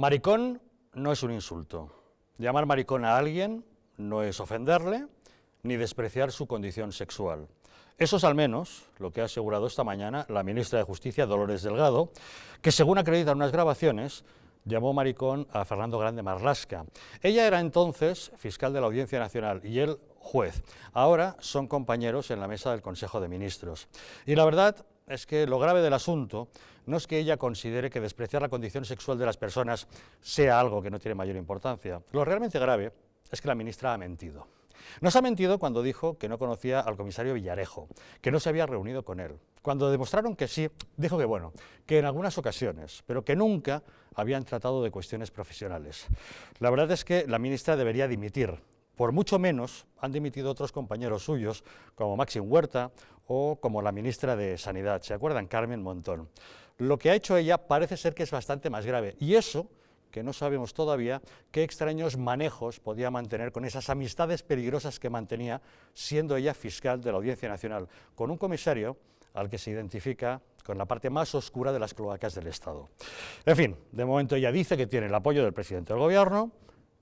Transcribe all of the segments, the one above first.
Maricón no es un insulto. Llamar maricón a alguien no es ofenderle ni despreciar su condición sexual. Eso es al menos lo que ha asegurado esta mañana la ministra de Justicia, Dolores Delgado, que según acreditan unas grabaciones, llamó maricón a Fernando Grande Marlasca. Ella era entonces fiscal de la Audiencia Nacional y él juez. Ahora son compañeros en la mesa del Consejo de Ministros. Y la verdad es que lo grave del asunto no es que ella considere que despreciar la condición sexual de las personas sea algo que no tiene mayor importancia. Lo realmente grave es que la ministra ha mentido. Nos ha mentido cuando dijo que no conocía al comisario Villarejo, que no se había reunido con él. Cuando demostraron que sí, dijo que bueno, que en algunas ocasiones, pero que nunca habían tratado de cuestiones profesionales. La verdad es que la ministra debería dimitir. Por mucho menos han dimitido otros compañeros suyos, como Maxim Huerta o como la ministra de Sanidad. ¿Se acuerdan? Carmen Montón. Lo que ha hecho ella parece ser que es bastante más grave. Y eso que no sabemos todavía qué extraños manejos podía mantener con esas amistades peligrosas que mantenía siendo ella fiscal de la Audiencia Nacional, con un comisario al que se identifica con la parte más oscura de las cloacas del Estado. En fin, de momento ella dice que tiene el apoyo del presidente del gobierno,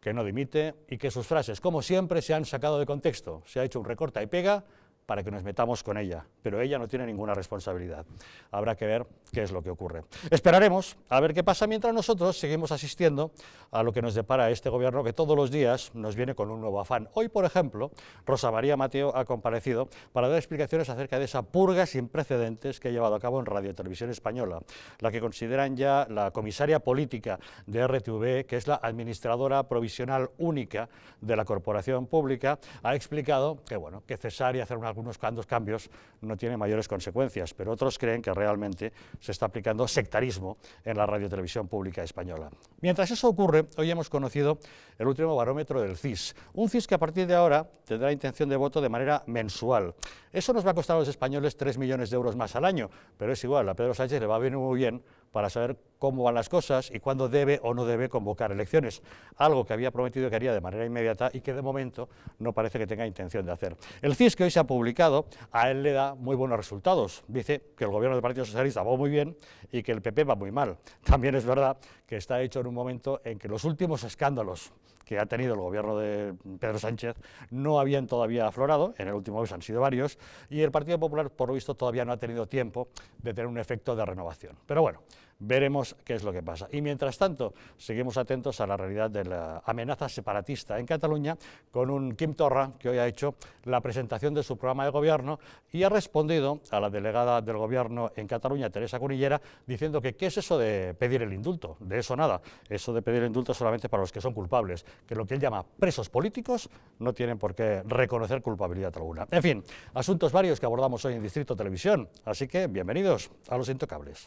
que no dimite y que sus frases, como siempre, se han sacado de contexto. Se ha hecho un recorta y pega para que nos metamos con ella, pero ella no tiene ninguna responsabilidad. Habrá que ver qué es lo que ocurre. Esperaremos a ver qué pasa mientras nosotros seguimos asistiendo a lo que nos depara este gobierno que todos los días nos viene con un nuevo afán. Hoy, por ejemplo, Rosa María Mateo ha comparecido para dar explicaciones acerca de esa purga sin precedentes que ha llevado a cabo en Radio Televisión Española, la que consideran ya la comisaria política de RTV, que es la administradora provisional única de la corporación pública, ha explicado que, bueno, que y hacer una algunos cuantos cambios no tienen mayores consecuencias, pero otros creen que realmente se está aplicando sectarismo en la radio televisión pública española. Mientras eso ocurre, hoy hemos conocido el último barómetro del CIS, un CIS que a partir de ahora tendrá intención de voto de manera mensual. Eso nos va a costar a los españoles 3 millones de euros más al año, pero es igual, a Pedro Sánchez le va a venir muy bien para saber cómo van las cosas y cuándo debe o no debe convocar elecciones, algo que había prometido que haría de manera inmediata y que de momento no parece que tenga intención de hacer. El CIS que hoy se ha publicado, a él le da muy buenos resultados. Dice que el gobierno del Partido Socialista va muy bien y que el PP va muy mal. También es verdad que está hecho en un momento en que los últimos escándalos que ha tenido el gobierno de Pedro Sánchez no habían todavía aflorado, en el último mes han sido varios, y el Partido Popular, por lo visto, todavía no ha tenido tiempo de tener un efecto de renovación. Pero bueno, veremos qué es lo que pasa. Y mientras tanto, seguimos atentos a la realidad de la amenaza separatista en Cataluña con un Quim Torra que hoy ha hecho la presentación de su programa de gobierno y ha respondido a la delegada del gobierno en Cataluña, Teresa Cunillera, diciendo que qué es eso de pedir el indulto, de eso nada, eso de pedir el indulto solamente para los que son culpables, que lo que él llama presos políticos no tienen por qué reconocer culpabilidad alguna. En fin, asuntos varios que abordamos hoy en Distrito Televisión, así que bienvenidos a los intocables.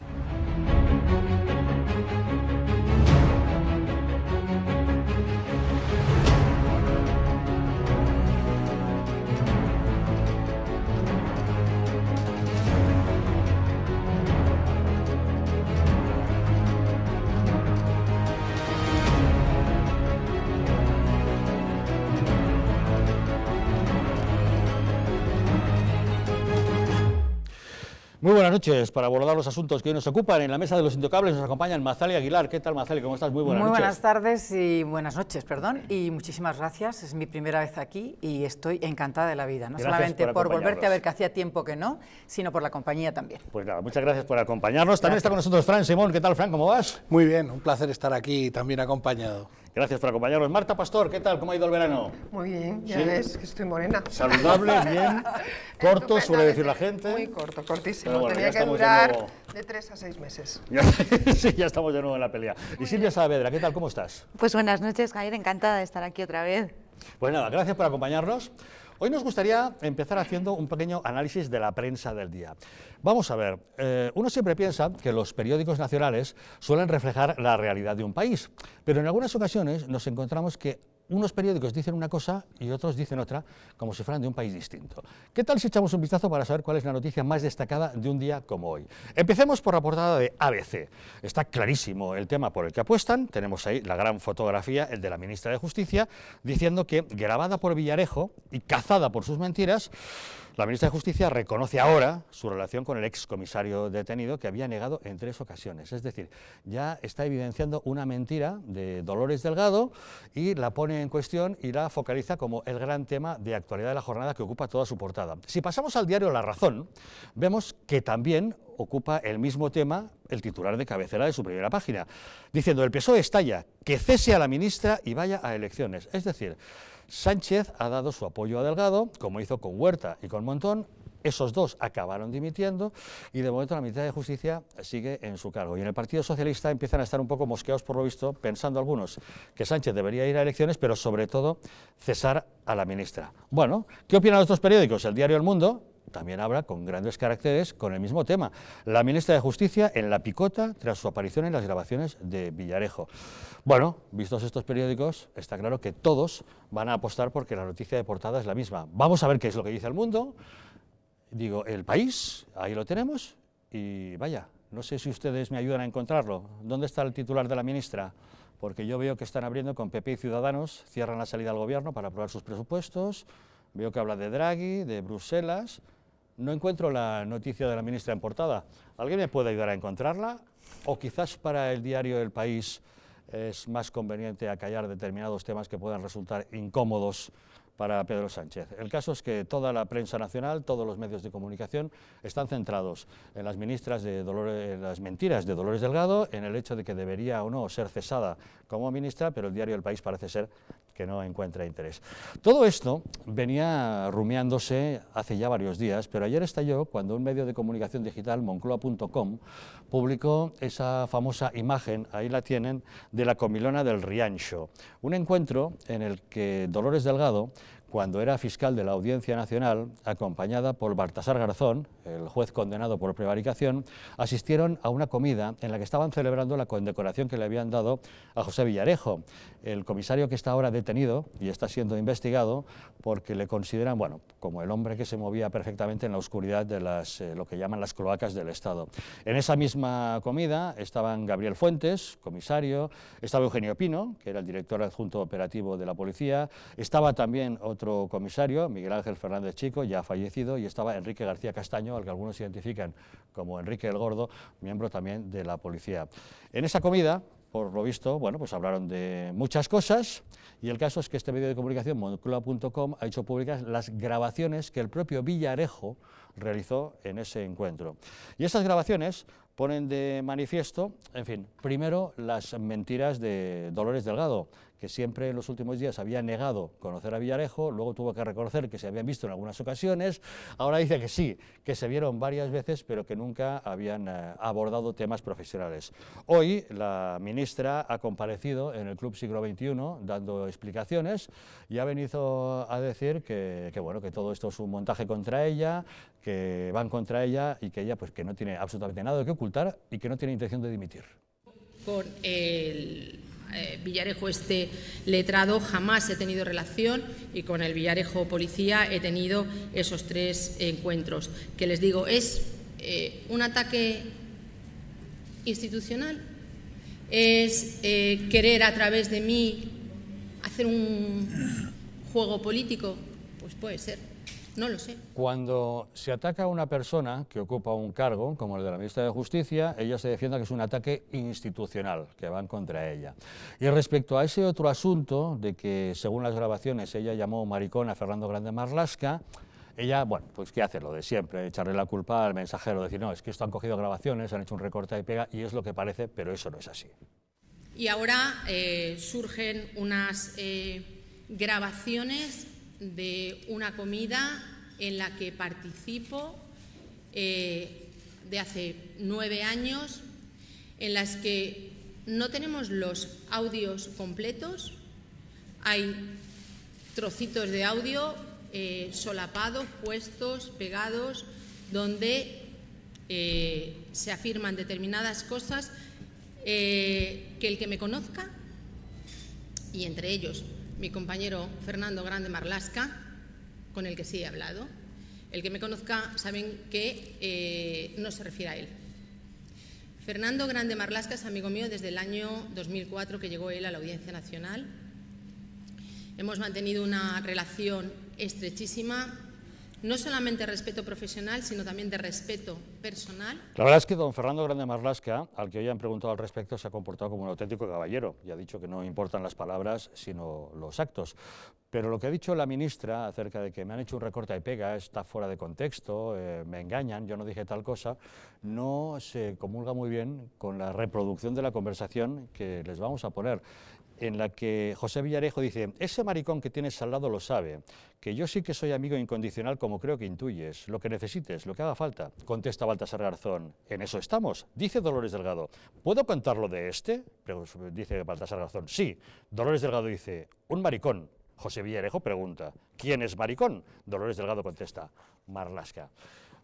Thank you. Buenas noches. Para abordar los asuntos que hoy nos ocupan, en la mesa de los intocables nos acompañan Mazali Aguilar. ¿Qué tal, Mazali? ¿Cómo estás? Muy buenas Muy buenas tardes y buenas noches, perdón. Y muchísimas gracias. Es mi primera vez aquí y estoy encantada de la vida. No solamente por, volverte a ver que hacía tiempo que no, sino por la compañía también. Pues nada, muchas gracias por acompañarnos. También está con nosotros Fran Simón. ¿Qué tal, Fran? ¿Cómo vas? Muy bien, un placer estar aquí también acompañado. Gracias por acompañarnos. Marta Pastor, ¿qué tal? ¿Cómo ha ido el verano? Muy bien, ya ves que estoy morena. Saludable, bien, corto, suele decir la gente. Muy corto, cortísimo. Tenía que durar de, tres a seis meses. sí, ya estamos de nuevo en la pelea. y Silvia Saavedra, ¿qué tal? ¿Cómo estás? Pues buenas noches, Jair, encantada de estar aquí otra vez. Pues nada, gracias por acompañarnos. Hoy nos gustaría empezar haciendo un pequeño análisis de la prensa del día. Vamos a ver, eh, uno siempre piensa que los periódicos nacionales suelen reflejar la realidad de un país, pero en algunas ocasiones nos encontramos que unos periódicos dicen una cosa y otros dicen otra, como si fueran de un país distinto. ¿Qué tal si echamos un vistazo para saber cuál es la noticia más destacada de un día como hoy? Empecemos por la portada de ABC. Está clarísimo el tema por el que apuestan. Tenemos ahí la gran fotografía, el de la ministra de Justicia, diciendo que grabada por Villarejo y cazada por sus mentiras, la ministra de Justicia reconoce ahora su relación con el excomisario detenido que había negado en tres ocasiones. Es decir, ya está evidenciando una mentira de Dolores Delgado y la pone en cuestión y la focaliza como el gran tema de actualidad de la jornada que ocupa toda su portada. Si pasamos al diario La Razón, vemos que también ocupa el mismo tema el titular de cabecera de su primera página, diciendo el PSOE estalla, que cese a la ministra y vaya a elecciones. Es decir, Sánchez ha dado su apoyo a Delgado, como hizo con Huerta y con Montón, esos dos acabaron dimitiendo y de momento la mitad de Justicia sigue en su cargo. Y en el Partido Socialista empiezan a estar un poco mosqueados por lo visto, pensando algunos que Sánchez debería ir a elecciones, pero sobre todo cesar a la ministra. Bueno, ¿qué opinan otros periódicos? El diario El Mundo, también habla con grandes caracteres con el mismo tema. La ministra de Justicia en la picota tras su aparición en las grabaciones de Villarejo. Bueno, vistos estos periódicos, está claro que todos van a apostar porque la noticia de portada es la misma. Vamos a ver qué es lo que dice el mundo. Digo, el país, ahí lo tenemos y vaya, no sé si ustedes me ayudan a encontrarlo. ¿Dónde está el titular de la ministra? Porque yo veo que están abriendo con PP y Ciudadanos, cierran la salida al gobierno para aprobar sus presupuestos. Veo que habla de Draghi, de Bruselas, no encuentro la noticia de la ministra en portada. ¿Alguien me puede ayudar a encontrarla? O quizás para el diario El País es más conveniente acallar determinados temas que puedan resultar incómodos para Pedro Sánchez. El caso es que toda la prensa nacional, todos los medios de comunicación están centrados en las ministras de Dolores, las mentiras de Dolores Delgado, en el hecho de que debería o no ser cesada como ministra, pero el diario El País parece ser no encuentra interés. Todo esto venía rumiándose hace ya varios días, pero ayer estalló cuando un medio de comunicación digital, moncloa.com, publicó esa famosa imagen, ahí la tienen, de la comilona del Riancho, un encuentro en el que Dolores Delgado cuando era fiscal de la Audiencia Nacional, acompañada por Baltasar Garzón, el juez condenado por prevaricación, asistieron a una comida en la que estaban celebrando la condecoración que le habían dado a José Villarejo, el comisario que está ahora detenido y está siendo investigado porque le consideran, bueno, como el hombre que se movía perfectamente en la oscuridad de las, eh, lo que llaman las cloacas del Estado. En esa misma comida estaban Gabriel Fuentes, comisario, estaba Eugenio Pino, que era el director adjunto operativo de la policía, estaba también otro comisario, Miguel Ángel Fernández Chico, ya fallecido, y estaba Enrique García Castaño, porque que algunos identifican como Enrique el Gordo, miembro también de la policía. En esa comida, por lo visto, bueno, pues hablaron de muchas cosas y el caso es que este medio de comunicación, moncloa.com, ha hecho públicas las grabaciones que el propio Villarejo realizó en ese encuentro. Y esas grabaciones ponen de manifiesto, en fin, primero las mentiras de Dolores Delgado, que siempre en los últimos días había negado conocer a Villarejo, luego tuvo que reconocer que se habían visto en algunas ocasiones, ahora dice que sí, que se vieron varias veces, pero que nunca habían eh, abordado temas profesionales. Hoy la ministra ha comparecido en el Club Siglo XXI dando explicaciones y ha venido a decir que, que, bueno, que todo esto es un montaje contra ella, que van contra ella y que ella pues, que no tiene absolutamente nada que ocultar y que no tiene intención de dimitir. Por el eh, Villarejo este letrado jamás he tenido relación y con el Villarejo policía he tenido esos tres encuentros. Que les digo, es eh, un ataque institucional, es eh, querer a través de mí hacer un juego político, pues puede ser. No lo sé. Cuando se ataca a una persona que ocupa un cargo, como el de la ministra de Justicia, ella se defiende que es un ataque institucional, que van contra ella. Y respecto a ese otro asunto, de que según las grabaciones ella llamó maricón a Fernando Grande Marlasca, ella, bueno, pues ¿qué hace? Lo de siempre, echarle la culpa al mensajero, decir, no, es que esto han cogido grabaciones, han hecho un recorte de pega, y es lo que parece, pero eso no es así. Y ahora eh, surgen unas eh, grabaciones de una comida en la que participo eh, de hace nueve años, en las que no tenemos los audios completos, hay trocitos de audio eh, solapados, puestos, pegados, donde eh, se afirman determinadas cosas que el que me conozca, y entre ellos mi compañero Fernando Grande Marlasca, con el que sí he hablado. El que me conozca saben que eh, no se refiere a él. Fernando Grande Marlasca es amigo mío desde el año 2004 que llegó él a la Audiencia Nacional. Hemos mantenido una relación estrechísima no solamente respeto profesional, sino también de respeto personal. La verdad es que don Fernando Grande Marlasca, al que hoy han preguntado al respecto, se ha comportado como un auténtico caballero y ha dicho que no importan las palabras, sino los actos. Pero lo que ha dicho la ministra acerca de que me han hecho un recorte de pega, está fuera de contexto, eh, me engañan, yo no dije tal cosa, no se comulga muy bien con la reproducción de la conversación que les vamos a poner en la que José Villarejo dice, ese maricón que tienes al lado lo sabe, que yo sí que soy amigo incondicional como creo que intuyes, lo que necesites, lo que haga falta, contesta Baltasar Garzón. En eso estamos, dice Dolores Delgado. ¿Puedo contarlo de este? Dice Baltasar Garzón. Sí, Dolores Delgado dice, un maricón. José Villarejo pregunta, ¿quién es maricón? Dolores Delgado contesta, Marlasca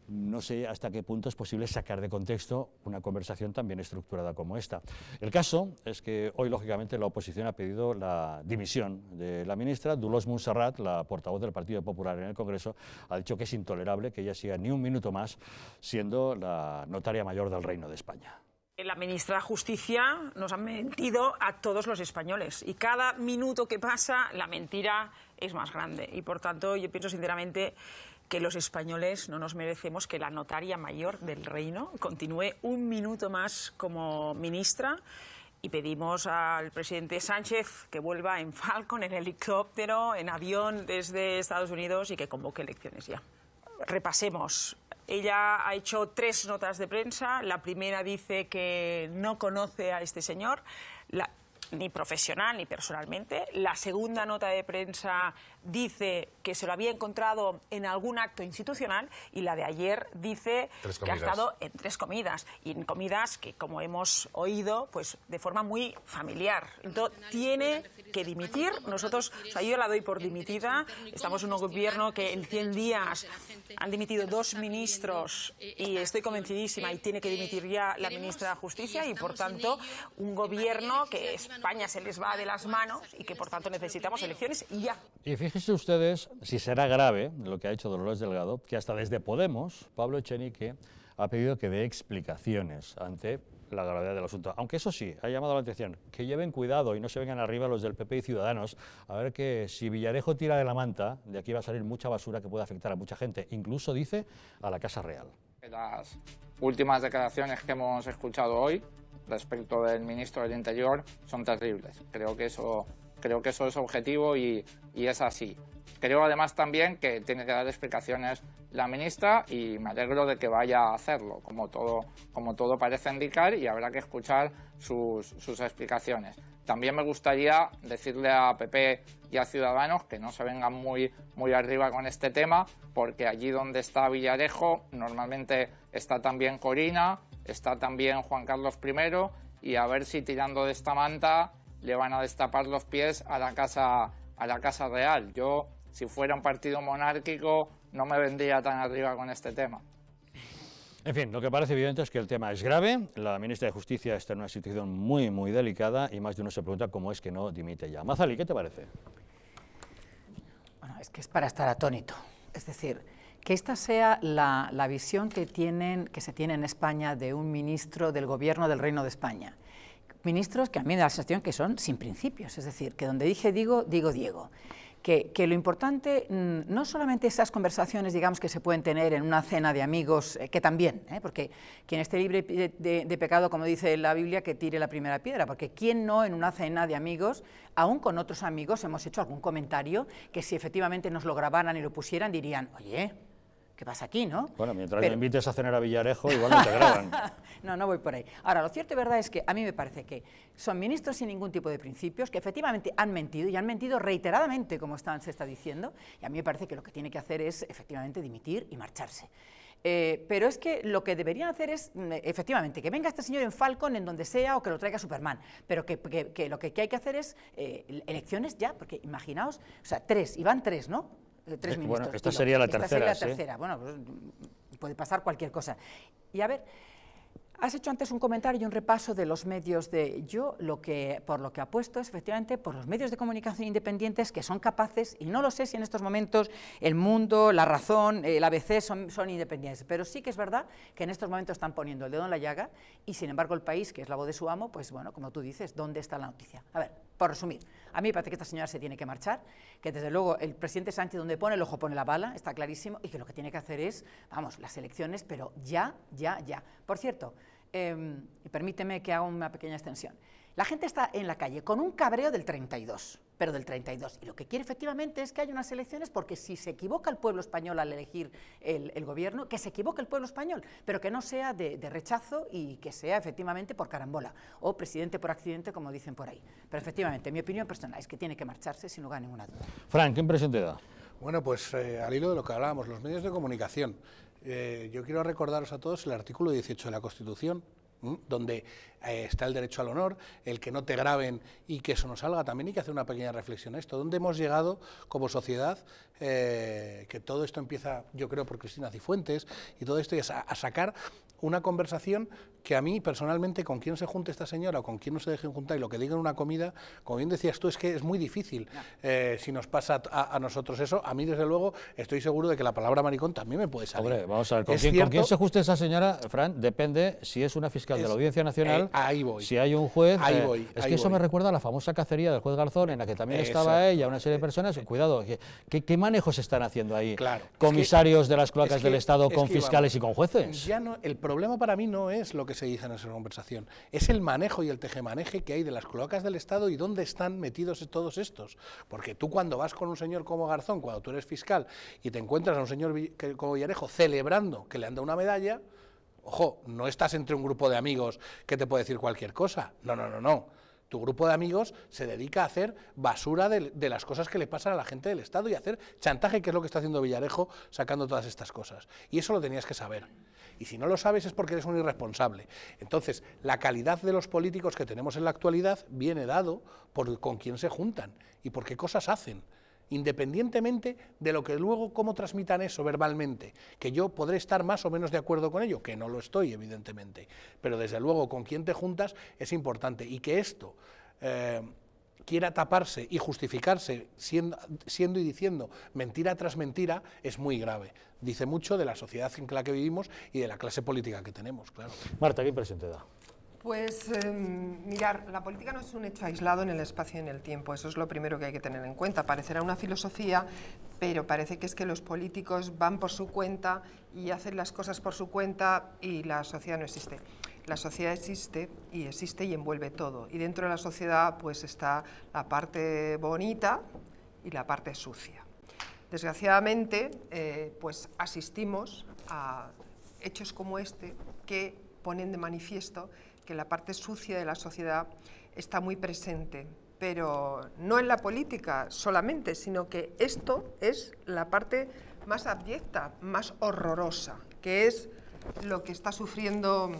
no sé hasta qué punto es posible sacar de contexto una conversación tan bien estructurada como esta. El caso es que hoy, lógicamente, la oposición ha pedido la dimisión de la ministra. Dulos Montserrat, la portavoz del Partido Popular en el Congreso, ha dicho que es intolerable que ella siga ni un minuto más siendo la notaria mayor del Reino de España. La ministra de Justicia nos ha mentido a todos los españoles y cada minuto que pasa la mentira es más grande y por tanto yo pienso sinceramente que los españoles no nos merecemos que la notaria mayor del reino continúe un minuto más como ministra y pedimos al presidente Sánchez que vuelva en Falcon, en helicóptero, en avión desde Estados Unidos y que convoque elecciones ya. Repasemos. Ella ha hecho tres notas de prensa. La primera dice que no conoce a este señor. ni profesional ni personalmente. La segunda nota de prensa dice que se lo había encontrado en algún acto institucional y la de ayer dice que ha estado en tres comidas y en comidas que, como hemos oído, pues de forma muy familiar. Entonces, tiene que dimitir. Nosotros, yo la doy por dimitida. Estamos en un gobierno que en 100 días han dimitido dos ministros y estoy convencidísima y tiene que eh, dimitir ya la ministra de Justicia y, por tanto, un gobierno que España se les va de las manos y que, por tanto, necesitamos elecciones y ya. Fíjense ustedes si será grave lo que ha hecho Dolores Delgado, que hasta desde Podemos, Pablo Echenique ha pedido que dé explicaciones ante la gravedad del asunto. Aunque eso sí, ha llamado la atención, que lleven cuidado y no se vengan arriba los del PP y Ciudadanos, a ver que si Villarejo tira de la manta, de aquí va a salir mucha basura que puede afectar a mucha gente, incluso dice a la Casa Real. Las últimas declaraciones que hemos escuchado hoy respecto del ministro del Interior son terribles. Creo que eso Creo que eso es objetivo y, y es así. Creo además también que tiene que dar explicaciones la ministra y me alegro de que vaya a hacerlo, como todo, como todo parece indicar y habrá que escuchar sus, sus explicaciones. También me gustaría decirle a PP y a Ciudadanos que no se vengan muy, muy arriba con este tema, porque allí donde está Villarejo normalmente está también Corina, está también Juan Carlos I y a ver si tirando de esta manta le van a destapar los pies a la casa, a la casa real. Yo, si fuera un partido monárquico, no me vendría tan arriba con este tema. En fin, lo que parece evidente es que el tema es grave. La ministra de Justicia está en una situación muy, muy delicada y más de uno se pregunta cómo es que no dimite ya. Mazali, ¿qué te parece? Bueno, es que es para estar atónito. Es decir, que esta sea la, la visión que, tienen, que se tiene en España de un ministro del Gobierno del Reino de España ministros que a mí me da la sensación que son sin principios, es decir, que donde dije digo, digo Diego. Que, lo importante mm, no solamente esas conversaciones, digamos, que se pueden tener en una cena de amigos, eh, que también, eh, porque quien esté libre de, pecado, como dice la Biblia, que tire la primera piedra, porque quién no en una cena de amigos, aún con otros amigos, hemos hecho algún comentario que si efectivamente nos lo grabaran y lo pusieran, dirían, oye, ¿qué pasa aquí, no? Bueno, mientras me invites a cenar a Villarejo, igual no te graban. no, no voy por ahí. Ahora, lo cierto y verdad es que a mí me parece que son ministros sin ningún tipo de principios, que efectivamente han mentido, y han mentido reiteradamente, como se está diciendo, y a mí me parece que lo que tiene que hacer es efectivamente dimitir y marcharse. Eh, pero es que lo que deberían hacer es, mm, efectivamente, que venga este señor en Falcon, en donde sea, o que lo traiga Superman. Pero que, lo que, hay que hacer es eh, elecciones ya, porque imaginaos, o sea, tres, y van tres, ¿no? Eh, bueno, esta sería la tercera. Sería la tercera. Bueno, pues, puede pasar cualquier cosa. Y a ver, has hecho antes un comentario y un repaso de los medios de... Yo lo que, por lo que apuesto es efectivamente por los medios de comunicación independientes que son capaces, y no lo sé si en estos momentos El Mundo, La Razón, el ABC son, son independientes, pero sí que es verdad que en estos momentos están poniendo el dedo en la llaga y sin embargo el país, que es la voz de su amo, pues bueno, como tú dices, ¿dónde está la noticia? A ver, por resumir, a mí me parece que esta señora se tiene que marchar, que desde luego el presidente Sánchez donde pone el ojo pone la bala, está clarísimo, y que lo que tiene que hacer es, vamos, las elecciones, pero ya, ya, ya. Por cierto, em, permíteme que haga una pequeña extensión. La gente está en la calle con un cabreo del 32 pero del 32. Y lo que quiere efectivamente es que haya unas elecciones porque si se equivoca el pueblo español al elegir el, gobierno, que se equivoque el pueblo español, pero que no sea de, rechazo y que sea efectivamente por carambola o presidente por accidente, como dicen por ahí. Pero efectivamente, mi opinión personal es que tiene que marcharse sin lugar a ninguna duda. Frank, ¿qué impresión te da? Bueno, pues eh, al hilo de lo que hablábamos, los medios de comunicación. Eh, yo quiero recordaros a todos el artículo 18 de la Constitución, donde eh, está el derecho al honor, el que no te graben y que eso no salga. También y que hacer una pequeña reflexión a esto. ¿Dónde hemos llegado como sociedad? Eh, que todo esto empieza, yo creo, por Cristina Cifuentes y todo esto, es a sacar una conversación que a mí personalmente, con quién se junte esta señora o con quién no se dejen juntar y lo que digan en una comida, como bien decías tú, es que es muy difícil eh, si nos pasa a, nosotros eso. A mí, desde luego, estoy seguro de que la palabra maricón también me puede salir. Hombre, vamos a ver, ¿con, quién, se ajuste esa señora, Fran? Depende si es una fiscal de la Audiencia Nacional, eh, si hay un juez. Eh, es que eso me recuerda a la famosa cacería del juez Garzón, en la que también estaba ella, una serie de personas. Cuidado, ¿qué, qué manejos están haciendo ahí? Comisarios de las cloacas del Estado con fiscales y con jueces. Ya no, el problema para mí no es lo que se dice en esa conversación, es el manejo y el tejemaneje que hay de las cloacas del Estado y dónde están metidos todos estos. Porque tú cuando vas con un señor como Garzón, cuando tú eres fiscal, y te encuentras a un señor como Villarejo celebrando que le anda una medalla, ojo, no estás entre un grupo de amigos que te puede decir cualquier cosa. No, no, no, no. Tu grupo de amigos se dedica a hacer basura de, las cosas que le pasan a la gente del Estado y hacer chantaje, que es lo que está haciendo Villarejo sacando todas estas cosas. Y eso lo tenías que saber. Y si no lo sabes es porque eres un irresponsable. Entonces, la calidad de los políticos que tenemos en la actualidad viene dado por con quién se juntan y por qué cosas hacen independientemente de lo que luego cómo transmitan eso verbalmente, que yo podré estar más o menos de acuerdo con ello, que no lo estoy evidentemente, pero desde luego con quién te juntas es importante y que esto eh, quiera taparse y justificarse siendo, y diciendo mentira tras mentira es muy grave. Dice mucho de la sociedad en la que vivimos y de la clase política que tenemos, claro. Marta, ¿qué impresión te da? Pues em, mirar, la política no es un hecho aislado en el espacio y en el tiempo, eso es lo primero que hay que tener en cuenta. Parecerá una filosofía, pero parece que es que los políticos van por su cuenta y hacen las cosas por su cuenta y la sociedad no existe la sociedad existe y existe y envuelve todo. Y dentro de la sociedad pues está la parte bonita y la parte sucia. Desgraciadamente eh, pues asistimos a hechos como este que ponen de manifiesto que la parte sucia de la sociedad está muy presente, pero no en la política solamente, sino que esto es la parte más abyecta, más horrorosa, que es lo que está sufriendo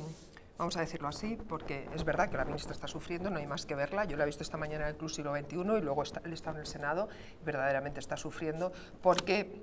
vamos a decirlo así, porque es verdad que la ministra está sufriendo, no hay más que verla. Yo la he visto esta mañana en el Club Siglo XXI y luego está, estado en el Senado, y verdaderamente está sufriendo, porque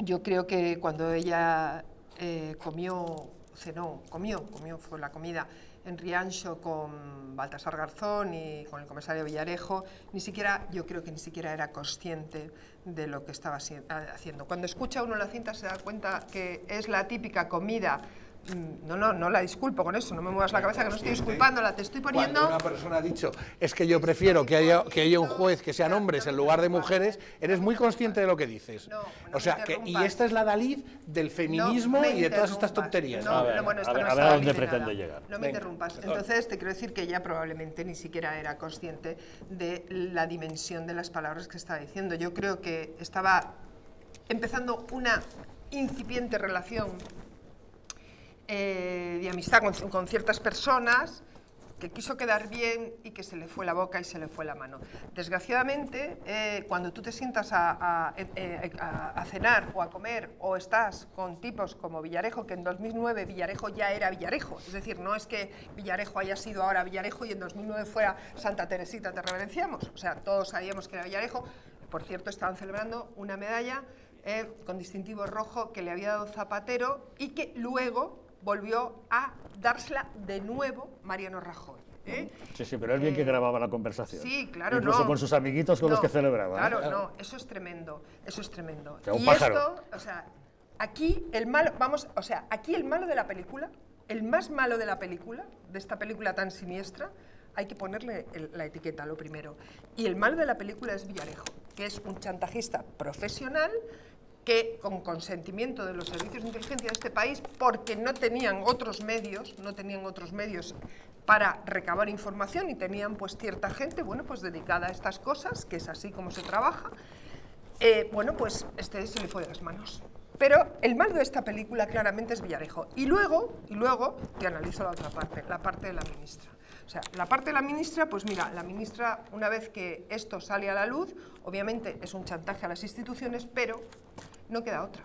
yo creo que cuando ella eh, comió, cenó, comió, comió, fue la comida en Riancho con Baltasar Garzón y con el comisario Villarejo, ni siquiera, yo creo que ni siquiera era consciente de lo que estaba haciendo. Cuando escucha uno la cinta se da cuenta que es la típica comida Mm, no, no, no la disculpo con eso, no me muevas la cabeza que no estoy disculpándola, te estoy poniendo... Cuando una persona ha dicho, es que yo prefiero que haya, que haya un juez que sean hombres en lugar de mujeres, eres muy consciente de lo que dices. o sea, que, y esta es la Dalí del feminismo y de todas estas tonterías. No, a ver, a, ver, a, dónde pretende llegar. No me interrumpas. Entonces, te quiero decir que ella probablemente ni siquiera era consciente de la dimensión de las palabras que estaba diciendo. Yo creo que estaba empezando una incipiente relación eh, de amistad con, ciertas personas que quiso quedar bien y que se le fue la boca y se le fue la mano. Desgraciadamente, eh, cuando tú te sientas eh, a, a, cenar o a comer o estás con tipos como Villarejo, que en 2009 Villarejo ya era Villarejo, es decir, no es que Villarejo haya sido ahora Villarejo y en 2009 fuera Santa Teresita, te reverenciamos, o sea, todos sabíamos que era Villarejo, por cierto, estaban celebrando una medalla con distintivo rojo que le había dado Zapatero y que luego volvió a dársela de nuevo Mariano Rajoy. ¿eh? Sí, sí, pero es bien que eh, grababa la conversación. Sí, claro, Incluso con sus amiguitos con los que celebraba. ¿eh? Claro, no, ah. eso es tremendo, eso es tremendo. y esto, o sea, aquí el malo, vamos, o sea, aquí el malo de la película, el más malo de la película, de esta película tan siniestra, hay que ponerle la etiqueta, lo primero. Y el malo de la película es Villarejo, que es un chantajista profesional que con consentimiento de los servicios de inteligencia de este país, porque no tenían otros medios, no tenían otros medios para recabar información y tenían pues cierta gente, bueno, pues dedicada a estas cosas, que es así como se trabaja, eh, bueno, pues este se le fue de las manos. Pero el mal de esta película claramente es Villarejo. Y luego, y luego te analizo la otra parte, la parte de la ministra. O sea, la parte de la ministra, pues mira, la ministra, una vez que esto sale a la luz, obviamente es un chantaje a las instituciones, pero no queda otra.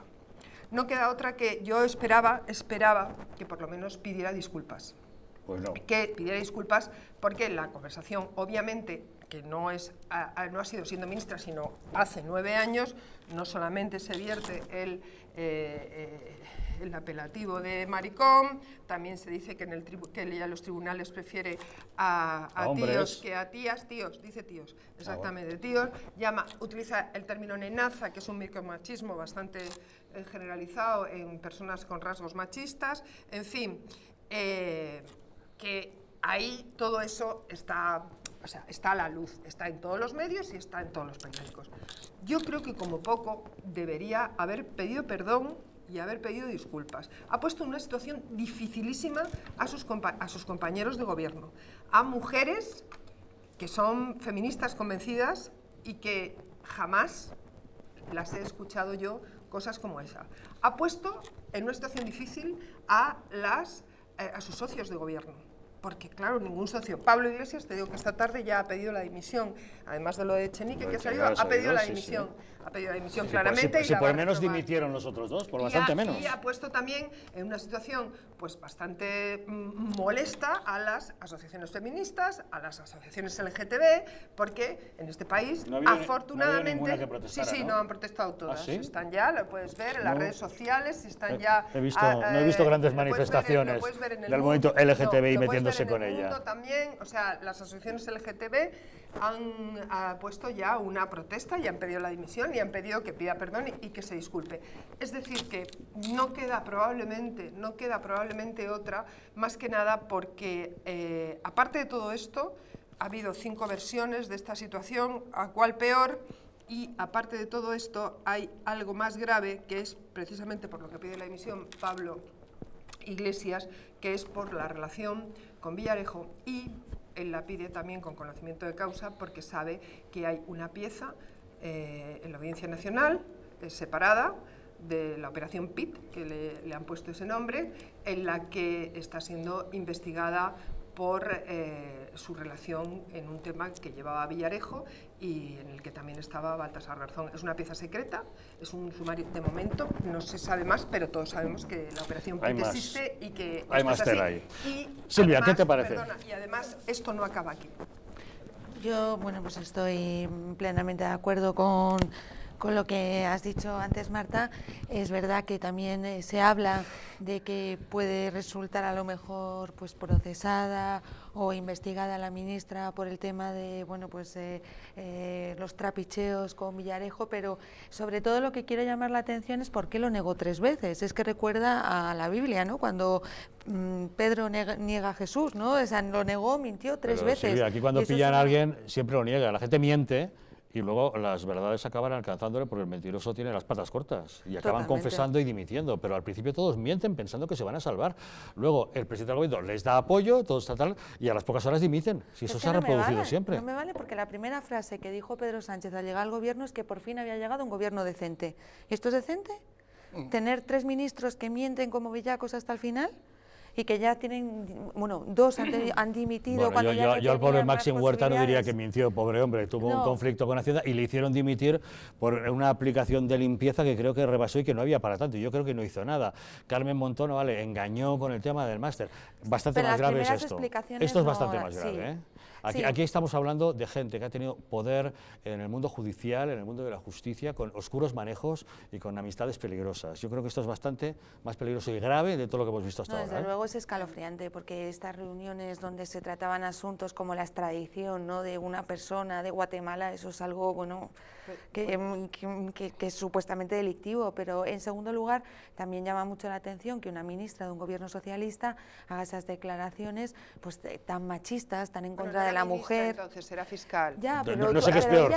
No queda otra que yo esperaba, esperaba que por lo menos pidiera disculpas. Pues que pidiera disculpas porque la conversación, obviamente, que no, es, no ha sido siendo ministra, sino hace nueve años, no solamente se vierte el... Eh, eh, el apelativo de maricón, también se dice que en el que los tribunales prefiere a, tíos que a tías, tíos, dice tíos, ah, exactamente, tíos, llama, utiliza el término nenaza, que es un micromachismo bastante eh, generalizado en personas con rasgos machistas, en fin, eh, que ahí todo eso está está a la luz, está en todos los medios y está en todos los periódicos. Yo creo que como poco debería haber pedido perdón y haber pedido disculpas. Ha puesto en una situación dificilísima a sus, a sus compañeros de gobierno, a mujeres que son feministas convencidas y que jamás las he escuchado yo cosas como esa. Ha puesto en una situación difícil a, las, eh, a sus socios de gobierno porque claro, ningún socio. Pablo Iglesias, te digo que esta tarde ya ha pedido la dimisión, además de lo de Chenique que ha salido, ha pedido la dimisión. Ha pedido la dimisión claramente. y por menos dimitieron los otros dos, por bastante menos. Y ha puesto también en una situación pues bastante mm, molesta a las asociaciones feministas, a las asociaciones LGTB, porque en este país, afortunadamente... No sí, sí, ¿no? han protestado ¿Ah, todas. Están ya, lo puedes ver en las redes sociales, están ya... He visto, ah, no he visto eh, grandes manifestaciones del movimiento LGTBI metiendo el Mundo también, o sea, las asociaciones LGTB han puesto ya una protesta y han pedido la dimisión y han pedido que pida perdón y, que se disculpe. Es decir, que no queda probablemente, no queda probablemente otra, más que nada porque eh, aparte de todo esto, ha habido cinco versiones de esta situación, a cuál peor, y aparte de todo esto hay algo más grave que es precisamente por lo que pide la dimisión Pablo Iglesias, que es por la relación con Villarejo y él la pide también con conocimiento de causa porque sabe que hay una pieza eh, en la Audiencia Nacional eh, separada de la operación PIT, que le, han puesto ese nombre, en la que está siendo investigada por eh, su relación en un tema que llevaba Villarejo y en el que también estaba Baltasar Garzón. Es una pieza secreta, es un sumario de momento, no se sabe más, pero todos sabemos que la operación existe y que Hay más tela ahí. Silvia, ¿qué te parece? y además esto no acaba aquí. Yo, bueno, pues estoy plenamente de acuerdo con con lo que has dicho antes, Marta, es verdad que también eh, se habla de que puede resultar a lo mejor pues procesada o investigada la ministra por el tema de bueno pues eh, eh, los trapicheos con Villarejo, pero sobre todo lo que quiero llamar la atención es por qué lo negó tres veces. Es que recuerda a la Biblia, ¿no? Cuando mm, Pedro niega a Jesús, ¿no? lo negó, mintió tres veces. aquí cuando pillan a alguien siempre lo niega. La gente miente y luego las verdades acaban alcanzándole porque el mentiroso tiene las patas cortas y acaban confesando y dimitiendo. Pero al principio todos mienten pensando que se van a salvar. Luego el presidente del gobierno les da apoyo, todo está tal, y a las pocas horas dimiten. Si eso se ha reproducido siempre. No me vale porque la primera frase que dijo Pedro Sánchez al llegar al gobierno es que por fin había llegado un gobierno decente. ¿Esto es decente? Mm. ¿Tener tres ministros que mienten como villacos hasta el final? y que ya tienen, bueno, dos han, dimitido. cuando yo, ya yo, al pobre Maxim Huerta no diría que mintió, pobre hombre, tuvo un conflicto con Hacienda y le hicieron dimitir por una aplicación de limpieza que creo que rebasó y que no había para tanto. Yo creo que no hizo nada. Carmen Montono, vale, engañó con el tema del máster. Bastante más grave es esto. Esto es bastante más grave. ¿eh? Aquí, estamos hablando de gente que ha tenido poder en el mundo judicial, en el mundo de la justicia, con oscuros manejos y con amistades peligrosas. Yo creo que esto es bastante más peligroso y grave de todo lo que hemos visto hasta ahora. Desde ¿eh? luego es escalofriante, porque estas reuniones donde se trataban asuntos como la extradición ¿no? de una persona de Guatemala, eso es algo bueno que, mm, mm, es supuestamente delictivo, pero en segundo lugar también llama mucho la atención que una ministra de un gobierno socialista haga esas declaraciones pues, tan machistas, tan en contra de la mujer. Entonces será fiscal. no, sé qué es peor.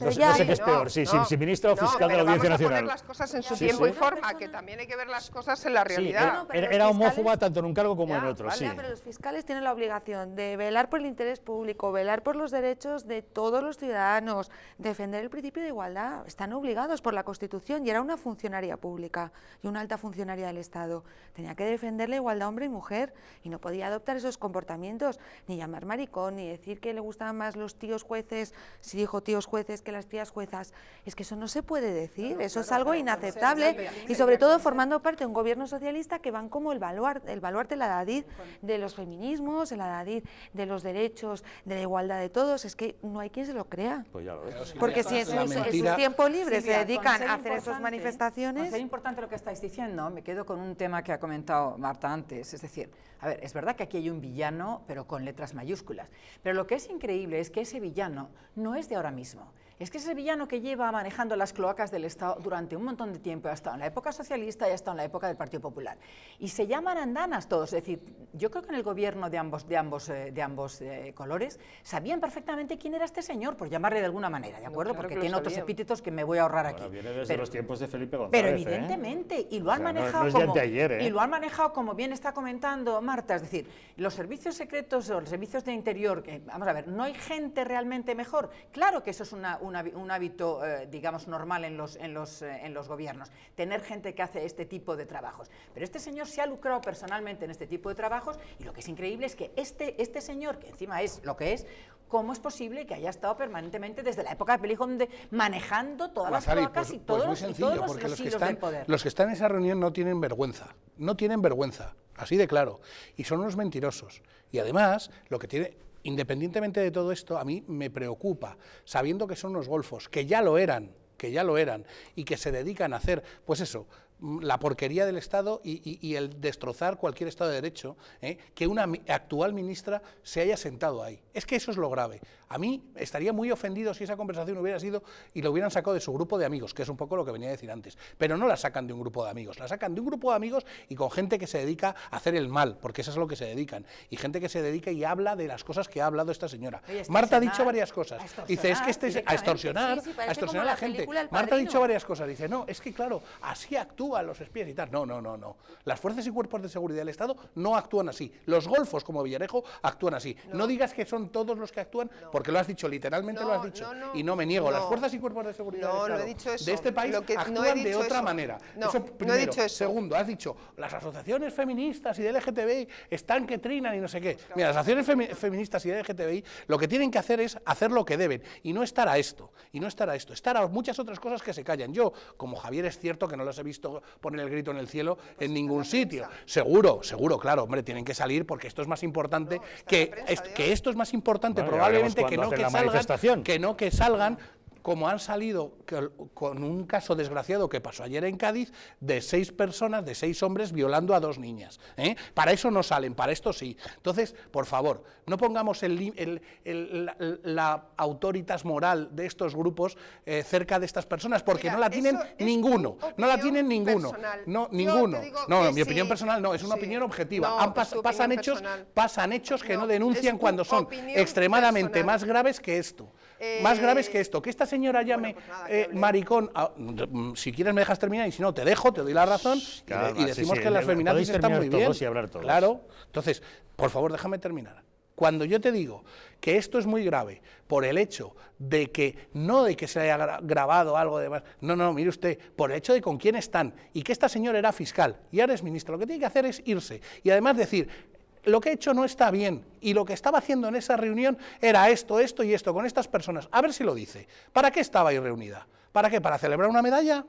no, sé qué es peor. Sí, si, ministra o fiscal de la Audiencia Nacional. A las cosas en su tiempo y forma, que también hay que ver las cosas en la realidad. era, homófoba tanto en un cargo como en otro. pero los fiscales tienen la obligación de velar por el interés público, velar por los derechos de todos los ciudadanos, defender el principio de igualdad. Están obligados por la Constitución y era una funcionaria pública y una alta funcionaria del Estado. Tenía que defender la igualdad hombre y mujer y no podía adoptar esos comportamientos, ni llamar maricón, ni decir que le gustaban más los tíos jueces, si dijo tíos jueces que las tías juezas, es que eso no se puede decir, eso es algo inaceptable y sobre todo formando parte de un gobierno socialista que van como el baluarte, el baluarte, la dadid de los feminismos, la dadid de los derechos, de la igualdad de todos, es que no hay quien se lo crea. Pues Porque si en su, tiempo libre se dedican a hacer esas manifestaciones... Es importante lo que estáis diciendo, me quedo con un tema que ha comentado Marta antes, es decir, a ver, es verdad que aquí hay un villano, pero con letras mayúsculas, pero lo que es increíble es que ese villano no es de ahora mismo es que ese villano que lleva manejando las cloacas del Estado durante un montón de tiempo, ha estado en la época socialista y ha estado en la época del Partido Popular. Y se llaman andanas todos, es decir, yo creo que en el gobierno de ambos, de ambos, eh, de ambos eh, colores sabían perfectamente quién era este señor, por llamarle de alguna manera, ¿de acuerdo? Porque tiene otros epítetos que me voy a ahorrar aquí. Viene desde pero, los tiempos de Felipe Pero ¿eh? evidentemente, y, lo han manejado como, y lo han manejado como bien está comentando Marta, es decir, los servicios secretos o los servicios de interior, que, vamos a ver, no hay gente realmente mejor. Claro que eso es una un, hábito, eh, digamos, normal en los, en, los, eh, en los gobiernos, tener gente que hace este tipo de trabajos. Pero este señor se ha lucrado personalmente en este tipo de trabajos y lo que es increíble es que este, este señor, que encima es lo que es, ¿cómo es posible que haya estado permanentemente desde la época de Peligón manejando todas las pues, pues y todos, los, los, que del poder? Los que están en esa reunión no tienen vergüenza, no tienen vergüenza, así de claro, y son unos mentirosos. Y además, lo que tiene Independientemente de todo esto, a mí me preocupa, sabiendo que son los golfos, que ya lo eran, que ya lo eran, y que se dedican a hacer, pues eso, la porquería del Estado y, el destrozar cualquier Estado de Derecho, ¿eh? que una actual ministra se haya sentado ahí. Es que eso es lo grave. A mí estaría muy ofendido si esa conversación hubiera sido y lo hubieran sacado de su grupo de amigos, que es un poco lo que venía a decir antes. Pero no la sacan de un grupo de amigos, la sacan de un grupo de amigos y con gente que se dedica a hacer el mal, porque eso es lo que se dedican. Y gente que se dedica y habla de las cosas que ha hablado esta señora. Marta ha dicho varias cosas. Dice, es que este, a extorsionar, a extorsionar a la gente. Marta ha dicho varias cosas. Dice, no, es que claro, así actúa a los espías y tal. No, no, no, no. Las fuerzas y cuerpos de seguridad del Estado no actúan así. Los golfos, como Villarejo, actúan así. No, digas que son todos los que actúan, porque lo has dicho, literalmente lo has dicho. y no me niego. Las fuerzas y cuerpos de seguridad de este país actúan de otra manera. eso primero. Segundo, has dicho, las asociaciones feministas y del LGTBI están que trinan y no sé qué. Mira, las asociaciones feministas y del LGTBI lo que tienen que hacer es hacer lo que deben y no estar a esto. Y no estar a esto. Estar a muchas otras cosas que se callan. Yo, como Javier, es cierto que no las he visto poner el grito en el cielo pues en ningún sitio. Seguro, seguro, claro, hombre, tienen que salir porque esto es más importante que, esto es más importante probablemente que no que no que salgan como han salido con un caso desgraciado que pasó ayer en Cádiz, de seis personas, de seis hombres violando a dos niñas. ¿eh? Para eso no salen, para esto sí. Entonces, por favor, no pongamos el, la, autoritas moral de estos grupos eh, cerca de estas personas, porque no la tienen ninguno. No la tienen ninguno. No, ninguno. No, mi opinión personal no, es una opinión objetiva. pasan, hechos, pasan, hechos, que no, denuncian cuando son extremadamente más graves que esto. Eh, más graves que esto, que esta señora llame pues eh, maricón, ah, si quieres me dejas terminar y si no te dejo, te doy la razón y, decimos que las feminazis están muy bien. hablar Claro, entonces, por favor, déjame terminar. Cuando yo te digo que esto es muy grave por el hecho de que no de que se haya grabado algo de más, no, no, mire usted, por el hecho de con quién están y que esta señora era fiscal y ahora es ministra, lo que tiene que hacer es irse y además decir, lo que he hecho no está bien y lo que estaba haciendo en esa reunión era esto, esto y esto con estas personas. A ver si lo dice. ¿Para qué estaba ahí reunida? ¿Para qué? ¿Para celebrar una medalla?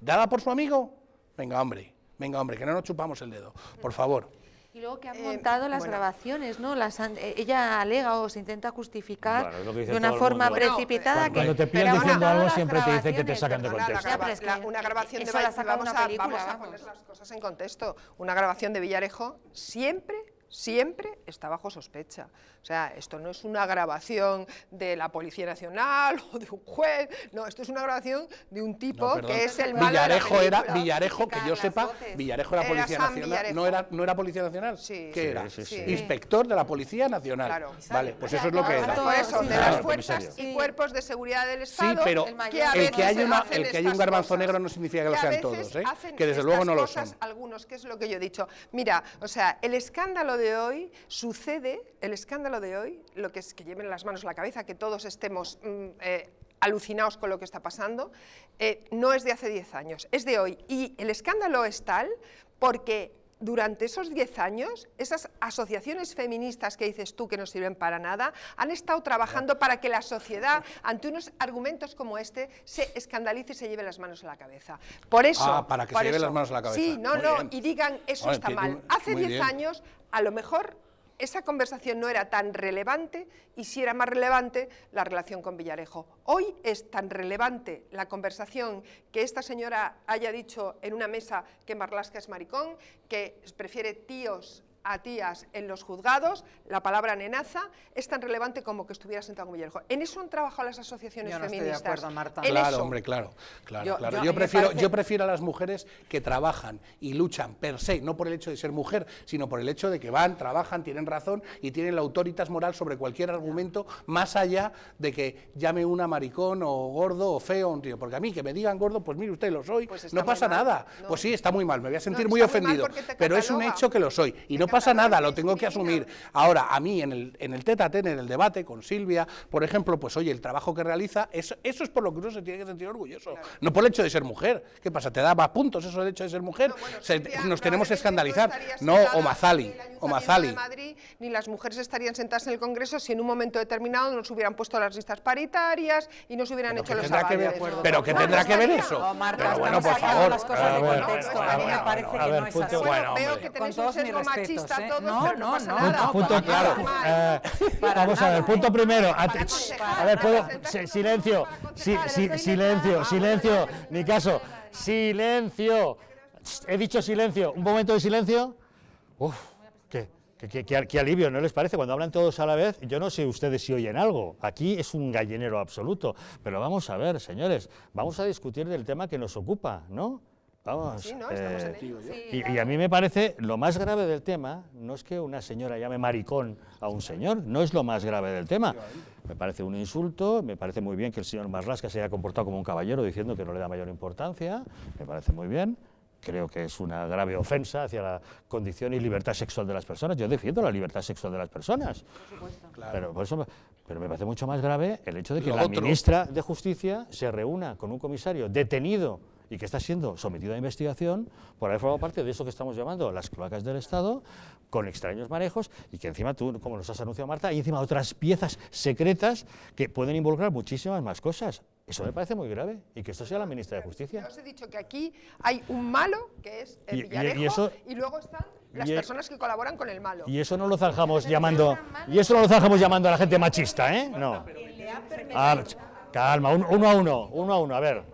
¿Dada por su amigo? Venga, hombre, venga, hombre, que no nos chupamos el dedo, por favor. Y luego que han eh, montado las grabaciones, ¿no? Las eh, ella alega o se intenta justificar de una forma precipitada. que, cuando te piden diciendo algo siempre te dicen que te sacan de contexto. una grabación de a poner las cosas en contexto. Una grabación de Villarejo siempre siempre está bajo sospecha. O sea, esto no es una grabación de la Policía Nacional o de un juez, no, esto es una grabación de un tipo que es el malo Villarejo era Villarejo, que yo sepa, Villarejo era Policía Nacional, no era no era Policía Nacional, sí, ¿qué era? Inspector de la Policía Nacional. Vale, pues eso es lo que era. ...por eso, de las fuerzas y cuerpos de seguridad del Estado. Sí, pero que el que hay una, el que hay un garbanzo negro no significa que lo sean todos, ¿eh? Que desde luego no lo son. Algunos, que es lo que yo he dicho. Mira, o sea, el escándalo de hoy sucede, el escándalo de hoy, lo que es que lleven las manos a la cabeza, que todos estemos mm, eh, alucinados con lo que está pasando, eh, no es de hace 10 años, es de hoy. Y el escándalo es tal porque durante esos diez años, esas asociaciones feministas que dices tú que no sirven para nada, han estado trabajando para que la sociedad, ante unos argumentos como este, se escandalice y se lleve las manos a la cabeza. Por eso... Ah, para que se lleve las manos a la cabeza. Sí, no, no, y digan, eso está mal. Hace 10 años, a lo mejor esa conversación no era tan relevante y si era más relevante la relación con Villarejo. Hoy es tan relevante la conversación que esta señora haya dicho en una mesa que Marlaska es maricón, que prefiere tíos a tías en los juzgados, la palabra nenaza, es tan relevante como que estuviera sentado con Villarejo. En eso han trabajado las asociaciones feministas. Estoy Marta. Claro, hombre, claro. claro, yo, prefiero, yo prefiero a las mujeres que trabajan y luchan per se, no por el hecho de ser mujer, sino por el hecho de que van, trabajan, tienen razón y tienen la autoritas moral sobre cualquier argumento, más allá de que llame una maricón o gordo o feo un tío. Porque a mí que me digan gordo, pues mire usted, lo soy, pues no pasa nada. Pues sí, está muy mal, me voy a sentir muy ofendido. pero es un hecho que lo soy. Y no pasa nada, lo tengo que asumir. Ahora, a mí, en el, en el en el debate con Silvia, por ejemplo, pues oye, el trabajo que realiza, eso, es por lo que uno se tiene que sentir orgulloso. No por el hecho de ser mujer. ¿Qué pasa? ¿Te da más puntos eso del hecho de ser mujer? nos tenemos que escandalizar. No, Omazali. Omazali. Madrid, ni las mujeres estarían sentadas en el Congreso si en un momento determinado no nos hubieran puesto las listas paritarias y no nos hubieran hecho los avales. Pero qué tendrá que ver eso. bueno, por favor. Las cosas me parece que no es así. veo que tenéis un sesgo machista ¿eh? no, no, no, punto, claro. vamos a ver, punto primero. a ver, puedo. silencio, silencio, silencio, ni caso. Silencio. He dicho silencio. Un momento de silencio. Uf, qué, qué, qué, qué alivio, ¿no les parece? Cuando hablan todos a la vez, yo no sé ustedes si oyen algo. Aquí es un gallinero absoluto. Pero vamos a ver, señores, vamos a discutir del tema que nos ocupa, ¿no? Vamos, eh, y, a mí me parece lo más grave del tema no es que una señora llame maricón a un señor, no es lo más grave del tema. Me parece un insulto, me parece muy bien que el señor Marlasca se haya comportado como un caballero diciendo que no le da mayor importancia, me parece muy bien, creo que es una grave ofensa hacia la condición y libertad sexual de las personas. Yo defiendo la libertad sexual de las personas. Por supuesto. Claro. Pero, por eso, pero me parece mucho más grave el hecho de que la ministra de Justicia se reúna con un comisario detenido y que está siendo sometido a investigación por haber formado parte de eso que estamos llamando las cloacas del Estado, con extraños manejos, y que encima tú, como nos has anunciado Marta, hay encima otras piezas secretas que pueden involucrar muchísimas más cosas. Eso me parece muy grave, y que esto sea la ministra de Justicia. Yo os he dicho que aquí hay un malo, que es el y, Villarejo, y, luego están las e- personas que colaboran con el malo. Y eso no lo zanjamos llamando, y eso no lo zanjamos llamando a la gente machista, ¿eh? No. Ah, calma, uno a uno, uno a uno, a ver.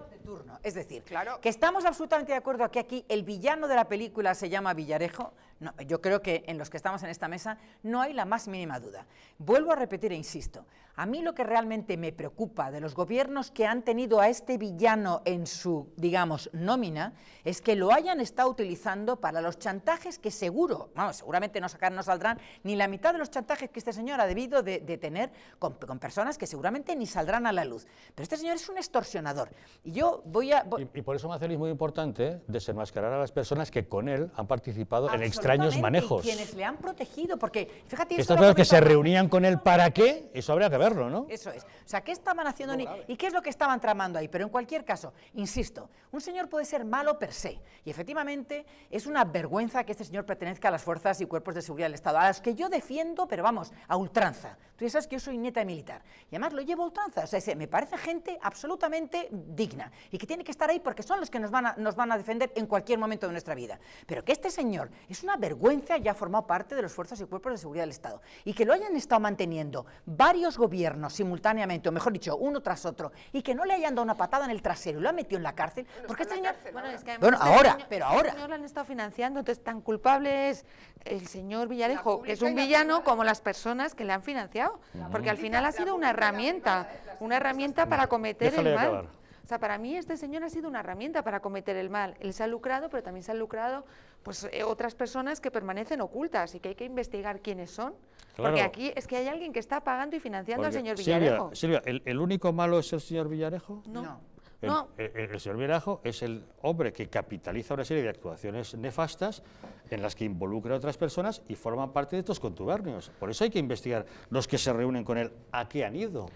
Es decir, que estamos absolutamente de acuerdo que aquí el villano de la película se llama Villarejo no, yo creo que en los que estamos en esta mesa no hay la más mínima duda. Vuelvo a repetir e insisto, a mí lo que realmente me preocupa de los gobiernos que han tenido a este villano en su, digamos, nómina, es que lo hayan estado utilizando para los chantajes que seguro, vamos seguramente no, saldrán ni la mitad de los chantajes que este señor ha debido de, tener con, personas que seguramente ni saldrán a la luz. Pero este señor es un extorsionador. Y yo voy a... Y, por eso me hace muy importante desenmascarar a las personas que con él han participado en extorsión extraños manejos. quienes le han protegido, porque fíjate... que se reunían con él para qué, eso habría que verlo, ¿no? Eso es. O sea, ¿qué estaban haciendo y qué es lo que estaban tramando ahí? Pero en cualquier caso, insisto, un señor puede ser malo per se. Y efectivamente es una vergüenza que este señor pertenezca a las fuerzas y cuerpos de seguridad del Estado, a las que yo defiendo, pero vamos, a ultranza. Tú ya sabes que yo soy nieta militar. Y además lo llevo a ultranza. O sea, me parece gente absolutamente digna y que tiene que estar ahí porque son los que nos van a, nos van a defender en cualquier momento de nuestra vida. Pero que este señor es una vergüenza, ya ha formado parte de los fuerzas y cuerpos de seguridad del Estado. Y que lo hayan estado manteniendo varios gobiernos simultáneamente, o mejor dicho, uno tras otro, y que no le hayan dado una patada en el trasero y lo han metido en la cárcel. porque este señor... bueno, es que ahora, este pero este ahora. Señor lo han estado financiando, entonces tan culpable es el señor Villarejo, es un villano, como las personas que le han financiado porque al final ha sido una herramienta, una herramienta para cometer el mal. O sea, para mí este señor ha sido una herramienta para cometer el mal. Él se ha lucrado, pero también se han lucrado pues, eh, otras personas que permanecen ocultas y que hay que investigar quiénes son. Porque aquí es que hay alguien que está pagando y financiando al señor Villarejo. Silvia, ¿el, único malo es el señor Villarejo? no. El, señor Mirajo es el hombre que capitaliza una serie de actuaciones nefastas en las que involucra a otras personas y forma parte de estos contubernios. Por eso hay que investigar los que se reúnen con él, a qué han ido.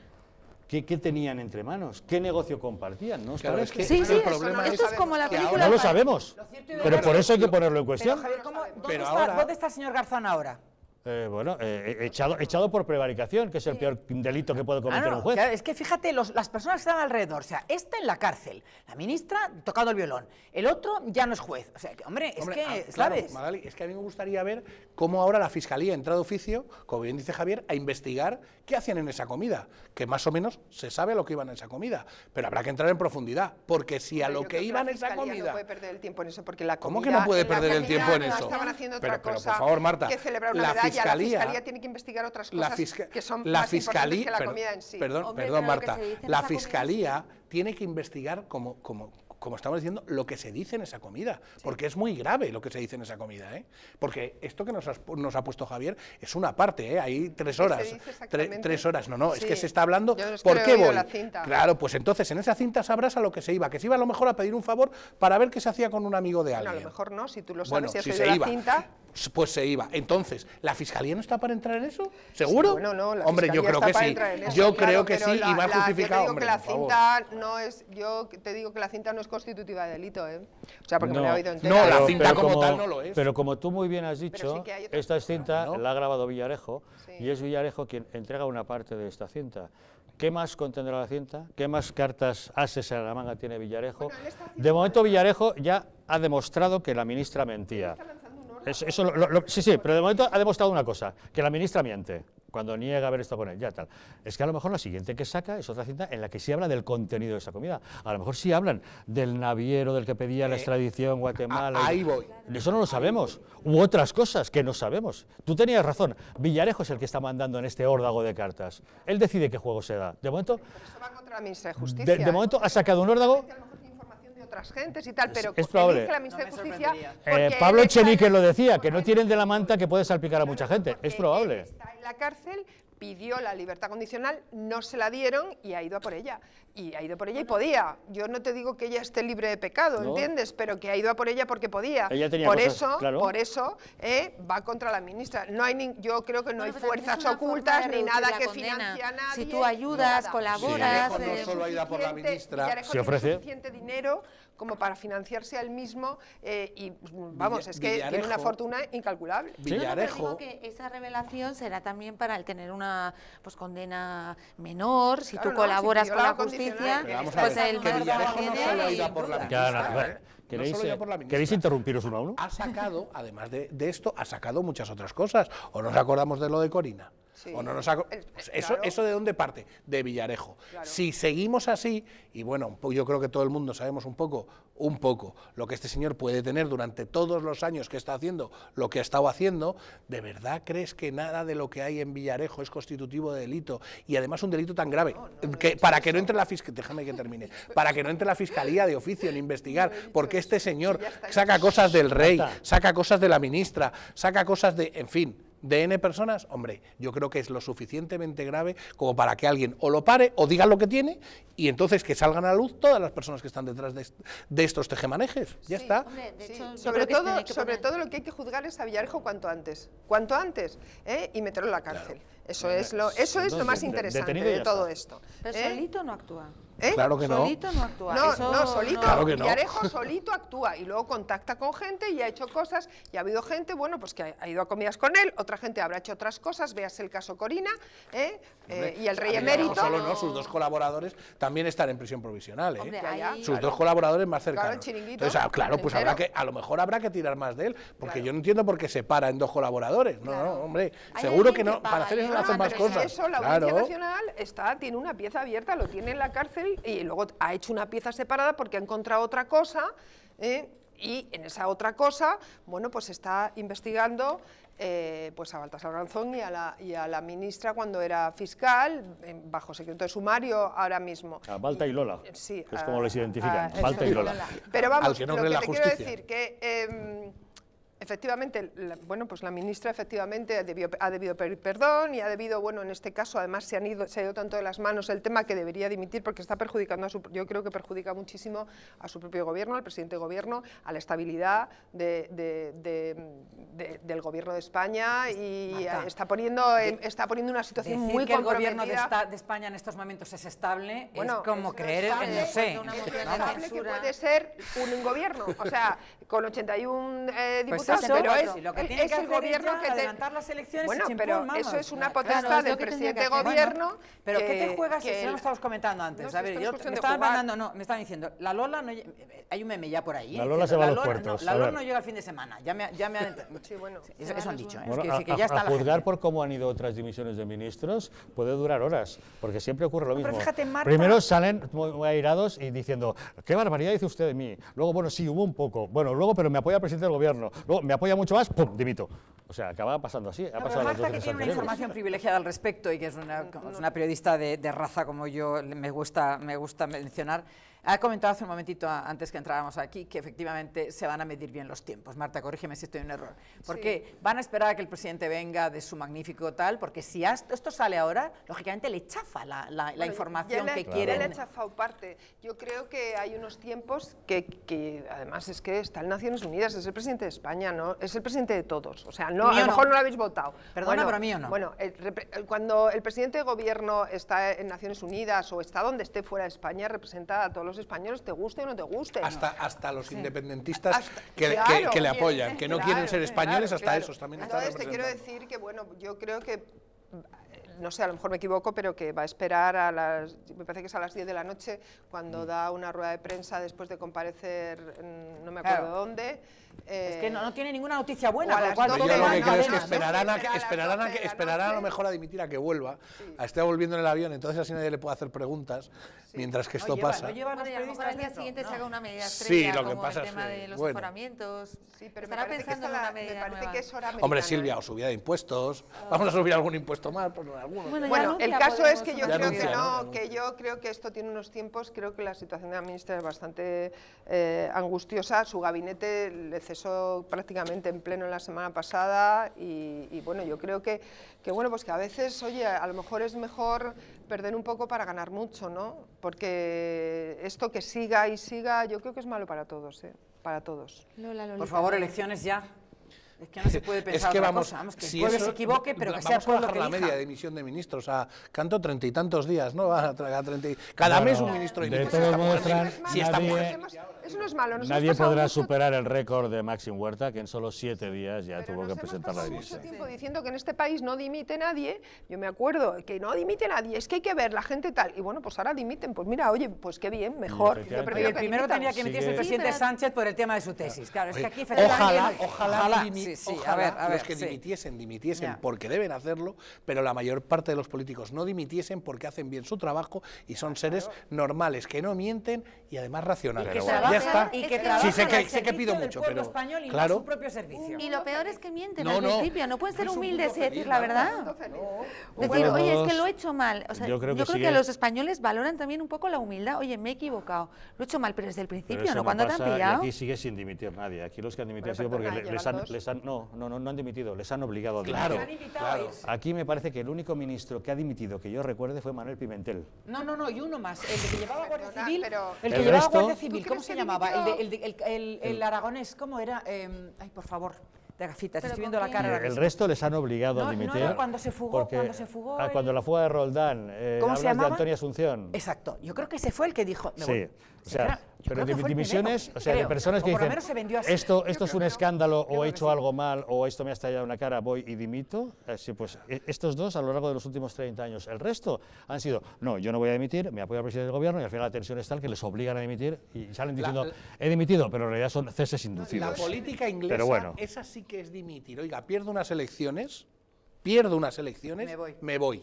¿Qué, tenían entre manos? ¿Qué negocio compartían? ¿No? que sí, sí, esto es, como la película... No lo sabemos, pero por eso hay que ponerlo en cuestión. Pero, ¿dónde está el señor Garzón ahora? Eh, bueno, eh, eh, echado, echado por prevaricación, que es el peor delito que puede cometer un juez. es que fíjate, los, las personas que están alrededor, o sea, esta en la cárcel, la ministra tocando el violón, el otro ya no es juez. O sea, hombre, es que, ah, ¿sabes? es que a mí me gustaría ver cómo ahora la fiscalía entra de oficio, como bien dice Javier, a investigar ¿Qué hacían en esa comida? Que más o menos se sabe a lo que iban en esa comida, pero habrá que entrar en profundidad, porque si a lo que, iban a esa comida... No puede perder el tiempo en eso, porque la comida, ¿Cómo que no puede perder el tiempo en eso? pero, pero, por favor, Marta, la, fiscalía, la fiscalía tiene que investigar otras cosas que son la más fiscalía, importantes que la comida en sí. Perdón, perdón Marta, la fiscalía tiene que investigar como, como, como estamos diciendo, lo que se dice en esa comida, porque es muy grave lo que se dice en esa comida, ¿eh? porque esto que nos, nos ha puesto Javier es una parte, ¿eh? hay tres horas, tres horas, no, no, es que se está hablando, ¿por qué voy? Claro, pues entonces en esa cinta sabrás a lo que se iba, que se iba a lo mejor a pedir un favor para ver qué se hacía con un amigo de alguien. a lo mejor no, si tú lo sabes, si has si la cinta pues se iba. Entonces, ¿la fiscalía no está para entrar en eso? ¿Seguro? no, la hombre, yo creo que sí. Eso, yo creo que sí y va a justificado. Yo te digo que la cinta no es, yo te digo que la cinta no es constitutiva de delito, ¿eh? O sea, porque me la he oído entera. No, la cinta como, tal no lo es. Pero como tú muy bien has dicho, esta cinta la ha grabado Villarejo y es Villarejo quien entrega una parte de esta cinta. ¿Qué más contendrá la cinta? ¿Qué más cartas ases a la manga tiene Villarejo? de momento Villarejo ya ha demostrado que la ministra mentía. Eso, sí, sí, pero de momento ha demostrado una cosa, que la ministra miente cuando niega haber estado con él, ya tal. Es que a lo mejor la siguiente que saca es otra cinta en la que sí habla del contenido de esa comida. A lo mejor sí hablan del naviero del que pedía la eh, extradición Guatemala. ahí voy. Eso no lo sabemos. U otras cosas que no sabemos. Tú tenías razón. Villarejo es el que está mandando en este órdago de cartas. Él decide qué juego se da. De momento... va contra la ministra de Justicia. de momento ¿eh? ha sacado un órdago otras gentes y tal, pero es, probable. la ministra de Justicia... Eh, Pablo Echenique lo decía, que no tienen de la manta que puede salpicar a mucha gente, es probable. Está en la cárcel pidió la libertad condicional, no se la dieron y ha ido a por ella. Y ha ido por ella y podía. Yo no te digo que ella esté libre de pecado, ¿entiendes? Pero que ha ido a por ella porque podía. por, eso, por eso, eh, va contra la ministra. No hay ni, yo creo que no hay fuerzas ocultas ni nada que financie a nadie. Si tú ayudas, colaboras... ofrece... suficiente dinero como para financiarse al mismo eh, y pues, vamos, es que tiene una fortuna incalculable. Villarejo. Yo digo que esa revelación será también para el tener una pues condena menor, si tú colaboras con la justicia, pues ver, el que ¿Queréis, eh, interrumpiros uno a uno? Ha sacado, además de, de esto, ha sacado muchas otras cosas. ¿O nos acordamos de lo de Corina? no nos pues eso, ¿Eso de dónde parte? De Villarejo. Si seguimos así, y bueno, yo creo que todo el mundo sabemos un poco, un poco, lo que este señor puede tener durante todos los años que está haciendo lo que ha estado haciendo, ¿de verdad crees que nada de lo que hay en Villarejo es constitutivo de delito? Y además un delito tan grave, eh, para que no entre la fiscalía, déjame que termine, para que no entre la fiscalía de oficio en investigar, porque este señor saca cosas del rey, saca cosas de la ministra, saca cosas de, en fin de N personas, hombre, yo creo que es lo suficientemente grave como para que alguien o lo pare o diga lo que tiene y entonces que salgan a la luz todas las personas que están detrás de, estos tejemanejes. Ya está. Sobre, todo, sobre todo lo que hay que juzgar es a Villarejo cuanto antes, cuanto antes, ¿eh? y meterlo en la cárcel. Eso, es lo, eso es lo más interesante de todo esto. Pero ¿eh? no actúa. ¿Eh? Claro que solito no. no actúa. No, no solito. No. Claro solito actúa y luego contacta con gente y ha hecho cosas. Y ha habido gente, bueno, pues que ha, ido a comidas con él, otra gente habrá hecho otras cosas, veas el caso Corina ¿eh? Eh, y el rey emérito. no, sus dos colaboradores también están en prisión provisional. sus dos colaboradores más cercanos. Claro, ah, claro, pues habrá que, a lo mejor habrá que tirar más de él, porque yo no entiendo por qué se para en dos colaboradores. No, no, hombre, seguro que no, para hacer eso más cosas. la Audiencia Nacional está, tiene una pieza abierta, lo tiene en la cárcel y luego ha hecho una pieza separada porque ha encontrado otra cosa ¿eh? y en esa otra cosa, bueno, pues está investigando eh, pues a Baltasar Garzón y a, la, y a la ministra cuando era fiscal, bajo secreto de sumario ahora mismo. A Balta y Lola, sí, es como les identifican, a, Balta y Lola. Pero vamos, quiero decir que... Em, Efectivamente, la, bueno, pues la ministra efectivamente ha debido, pedir perdón y ha debido, bueno, en este caso además se, han ido, se ha ido tanto de las manos el tema que debería dimitir porque está perjudicando, a su, yo creo que perjudica muchísimo a su propio gobierno, al presidente de gobierno, a la estabilidad de, del gobierno de España y está poniendo, está poniendo una situación muy que el gobierno de, España en estos momentos es estable es como creer en, no sé. que puede ser un, gobierno, o sea, con 81 diputados pero es, lo que tiene que el hacer gobierno que adelantar las elecciones bueno, pero eso es una potestad de del presidente de gobierno. pero que, ¿qué te juegas? Que si no lo estábamos comentando antes. a ver, yo, me estaban mandando, no, me están diciendo, la Lola no, hay un meme ya por ahí. ¿eh? La Lola se va a los puertos. la Lola no llega el fin de semana. Ya me, ya me han, bueno, eso, han dicho. ¿eh? a, juzgar por cómo han ido otras dimisiones de ministros puede durar horas, porque siempre ocurre lo mismo. Primero salen muy, airados y diciendo qué barbaridad dice usted de mí. Luego bueno sí hubo un poco. Bueno luego pero me apoya el presidente del gobierno me apoya mucho más, ¡pum! dimito. O sea, acaba pasando así. Ha pasado que tiene una información privilegiada al respecto y que es una, periodista de, de, raza como yo me gusta, me gusta mencionar, ha comentado hace un momentito, antes que entráramos aquí, que efectivamente se van a medir bien los tiempos. Marta, corrígeme si estoy en error. Porque van a esperar a que el presidente venga de su magnífico tal, porque si esto sale ahora, lógicamente le chafa la, información que quieren. ha parte. Yo creo que hay unos tiempos que, además, es que está en Naciones Unidas, es el presidente de España, ¿no? Es el presidente de todos. O sea, no, a lo mejor no. lo habéis votado. Perdona, bueno, pero o no. Bueno, cuando el presidente de gobierno está en Naciones Unidas o está donde esté fuera de España, representa a todos los los españoles, te guste o no te guste. Hasta, hasta los independentistas que, le apoyan, que no quieren ser españoles, hasta esos también Entonces, te quiero decir que, bueno, yo creo que no sé, a lo mejor me equivoco, pero que va a esperar a las, me parece que es a las 10 de la noche, cuando mm. da una rueda de prensa después de comparecer, mm, no me acuerdo dónde. es que no, eh, tiene ninguna noticia buena. Yo lo que es que esperarán, a, esperarán a lo mejor a dimitir a que vuelva, a estar volviendo en el avión, entonces así nadie le puede hacer preguntas mientras que esto pasa. a lo mejor al día siguiente se haga una medida estrella, sí, lo que como pasa el tema de los Estará pensando en una medida Hombre, Silvia, ¿eh? o subida de impuestos, oh. vamos a subir algún impuesto más, pues algún bueno, el caso es que yo creo que no, que yo creo que esto tiene unos tiempos, creo que la situación de la ministra es bastante eh, angustiosa, su gabinete le cesó prácticamente en pleno la semana pasada y, bueno, yo creo que, que, bueno, pues que a veces, oye, a lo mejor es mejor perder un poco para ganar mucho, ¿no? Porque esto que siga y siga, yo creo que es malo para todos, ¿eh? para todos. Por favor, elecciones ya. Es que no se puede pensar es que otra vamos, cosa. Vamos, que si el pueblo eso, se equivoque, pero que sea el pueblo que Vamos a bajar la media de emisión de ministros a canto treinta y tantos días, ¿no? A, a 30 y, cada bueno, mes un ministro de, de ministros. está muestran, si nadie, eso no es malo. Nadie podrá superar el récord de Maxim Huerta, que en solo siete días ya tuvo que presentar la dimisión. mucho tiempo diciendo que en este país no dimite nadie. Yo me acuerdo que no dimite nadie, es que hay que ver la gente tal. Y bueno, pues ahora dimiten. Pues mira, oye, pues qué bien, mejor. Yo el primero tenía que emitirse el presidente Sánchez por el tema de su tesis. Claro, es que aquí Ojalá, ojalá, ojalá a ver, que dimitiesen, dimitiesen porque deben hacerlo, pero la mayor parte de los políticos no dimitiesen porque hacen bien su trabajo y son ah, seres normales, que no mienten y además racionales. Y ya está. Y que sí, sé que, sé pido mucho, pero español y claro. su propio servicio. Y lo peor es que mienten al principio, no pueden ser humildes y decir la verdad. Es decir, oye, es que lo he hecho pues, mal. yo creo que, los españoles valoran también un poco la humildad. Oye, me he equivocado, lo he hecho mal, pero desde el principio, ¿no? Cuando te han pillado. aquí sigue sin dimitir nadie. Aquí los que han dimitido han sido porque les han, no, no, no, han dimitido, les han obligado a dimitir. Claro. Aquí me parece que el único ministro que ha dimitido que yo recuerde fue Manuel Pimentel. No, no, no, y uno más, el que llevaba Guardia Civil, el que llevaba Guardia Civil, ¿cómo se llama? llamaba? El, llamaba? el, aragonés, ¿cómo era? Em, ay, por favor. De gafitas, estoy viendo la cara. El resto les han obligado a dimitir. No, cuando se fugó, cuando se fugó. Ah, cuando la fuga de Roldán, eh, ¿cómo de Antonio Asunción. Exacto, yo creo que ese fue el que dijo. sí. O sea, pero de, dimisiones, o sea, de personas que dicen, esto, esto es un escándalo o he hecho algo mal o esto me ha estallado en la cara, voy y dimito. Eh, pues, e, estos dos a lo largo de los últimos 30 años. El resto han sido, no, yo no voy a dimitir, me apoyo al presidente del gobierno y al final la tensión es tal que les obligan a dimitir y salen diciendo, he dimitido, pero en realidad son ceses inducidos. La política inglesa, pero esa sí que es dimitir. Oiga, pierdo unas elecciones, pierdo unas elecciones, Me voy.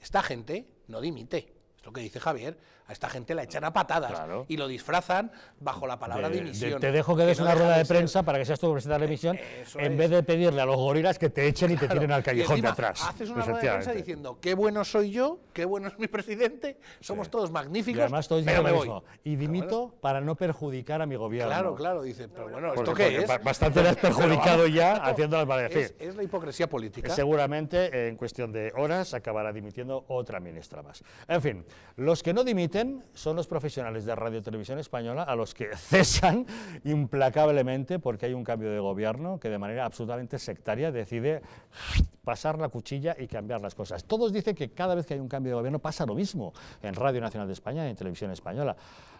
Esta gente no dimite es lo que dice Javier, a esta gente la echan a patadas y lo disfrazan bajo la palabra dimisión. te dejo que des una rueda de, prensa para que seas tú presidente de la emisión, eh, en vez de pedirle a los gorilas que te echen y te tiren al callejón de atrás. Haces una rueda de prensa diciendo, qué bueno soy yo, qué bueno es mi presidente, somos todos magníficos, y además Y dimito para no perjudicar a mi gobierno. Claro, claro, dice, pero bueno, pues ¿esto qué es? Bastante le has perjudicado ya haciendo las Es, la hipocresía política. Seguramente, en cuestión de horas, acabará dimitiendo otra ministra más. En fin, los que no dimiten son los profesionales de Radio Televisión Española a los que cesan implacablemente porque hay un cambio de gobierno que de manera absolutamente sectaria decide pasar la cuchilla y cambiar las cosas. Todos dicen que cada vez que hay un cambio de gobierno pasa lo mismo en Radio Nacional de España y en Televisión Española.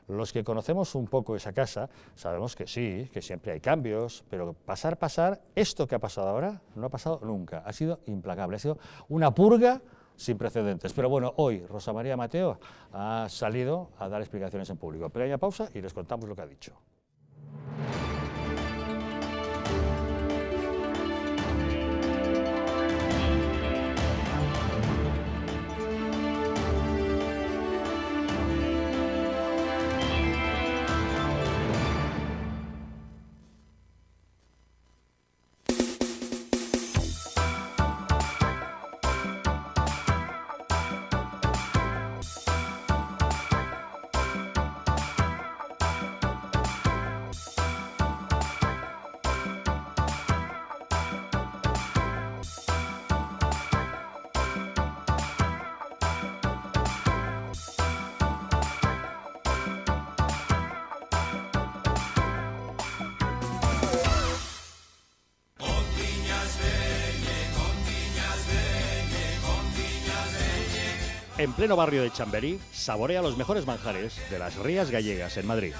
Los que conocemos un poco esa casa sabemos que sí, que siempre hay cambios, pero pasar, pasar, esto que ha pasado ahora no ha pasado nunca. Ha sido implacable, ha sido una purga sin precedentes. Pero bueno, hoy Rosa María Mateo ha salido a dar explicaciones en público. Pequeña pausa y les contamos lo que ha dicho. En pleno barrio de Chamberí, saborea los mejores manjares de las Rías Gallegas en Madrid.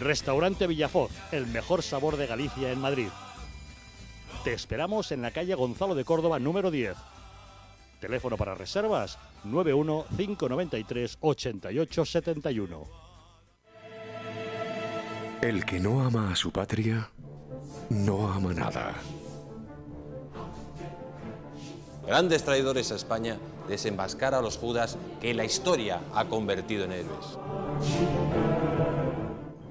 Restaurante Villafoz, el mejor sabor de Galicia en Madrid. Te esperamos en la calle Gonzalo de Córdoba número 10. Teléfono para reservas 91 593 88 El que no ama a su patria no ama nada. Grandes traidores a España ...desembascar a los judas que la historia ha convertido en héroes.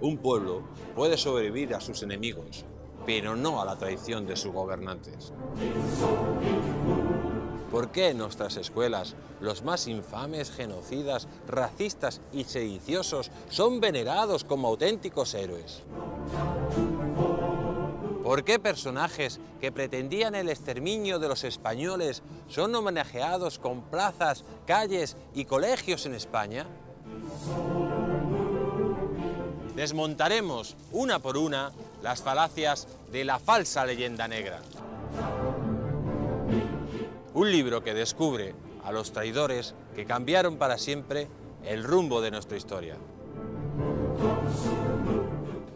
Un pueblo puede sobrevivir a sus enemigos, pero no a la traición de sus gobernantes. ¿Por qué en nuestras escuelas los más infames, genocidas, racistas y sediciosos son venerados como auténticos héroes? ¿Por qué personajes que pretendían el exterminio de los españoles son homenajeados con plazas, calles y colegios en España? Desmontaremos una por una las falacias de la falsa leyenda negra. Un libro que descubre a los traidores que cambiaron para siempre el rumbo de nuestra historia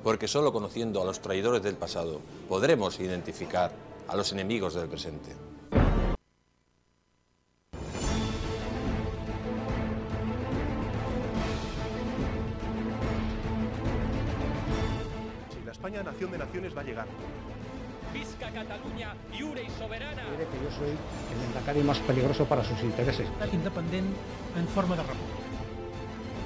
porque solo conociendo a los traidores del pasado podremos identificar a los enemigos del presente. Si la España nación de naciones va a llegar. Visca Cataluña, y soberana. Mire que yo soy el endacari más peligroso para sus intereses. Independiente en forma de república.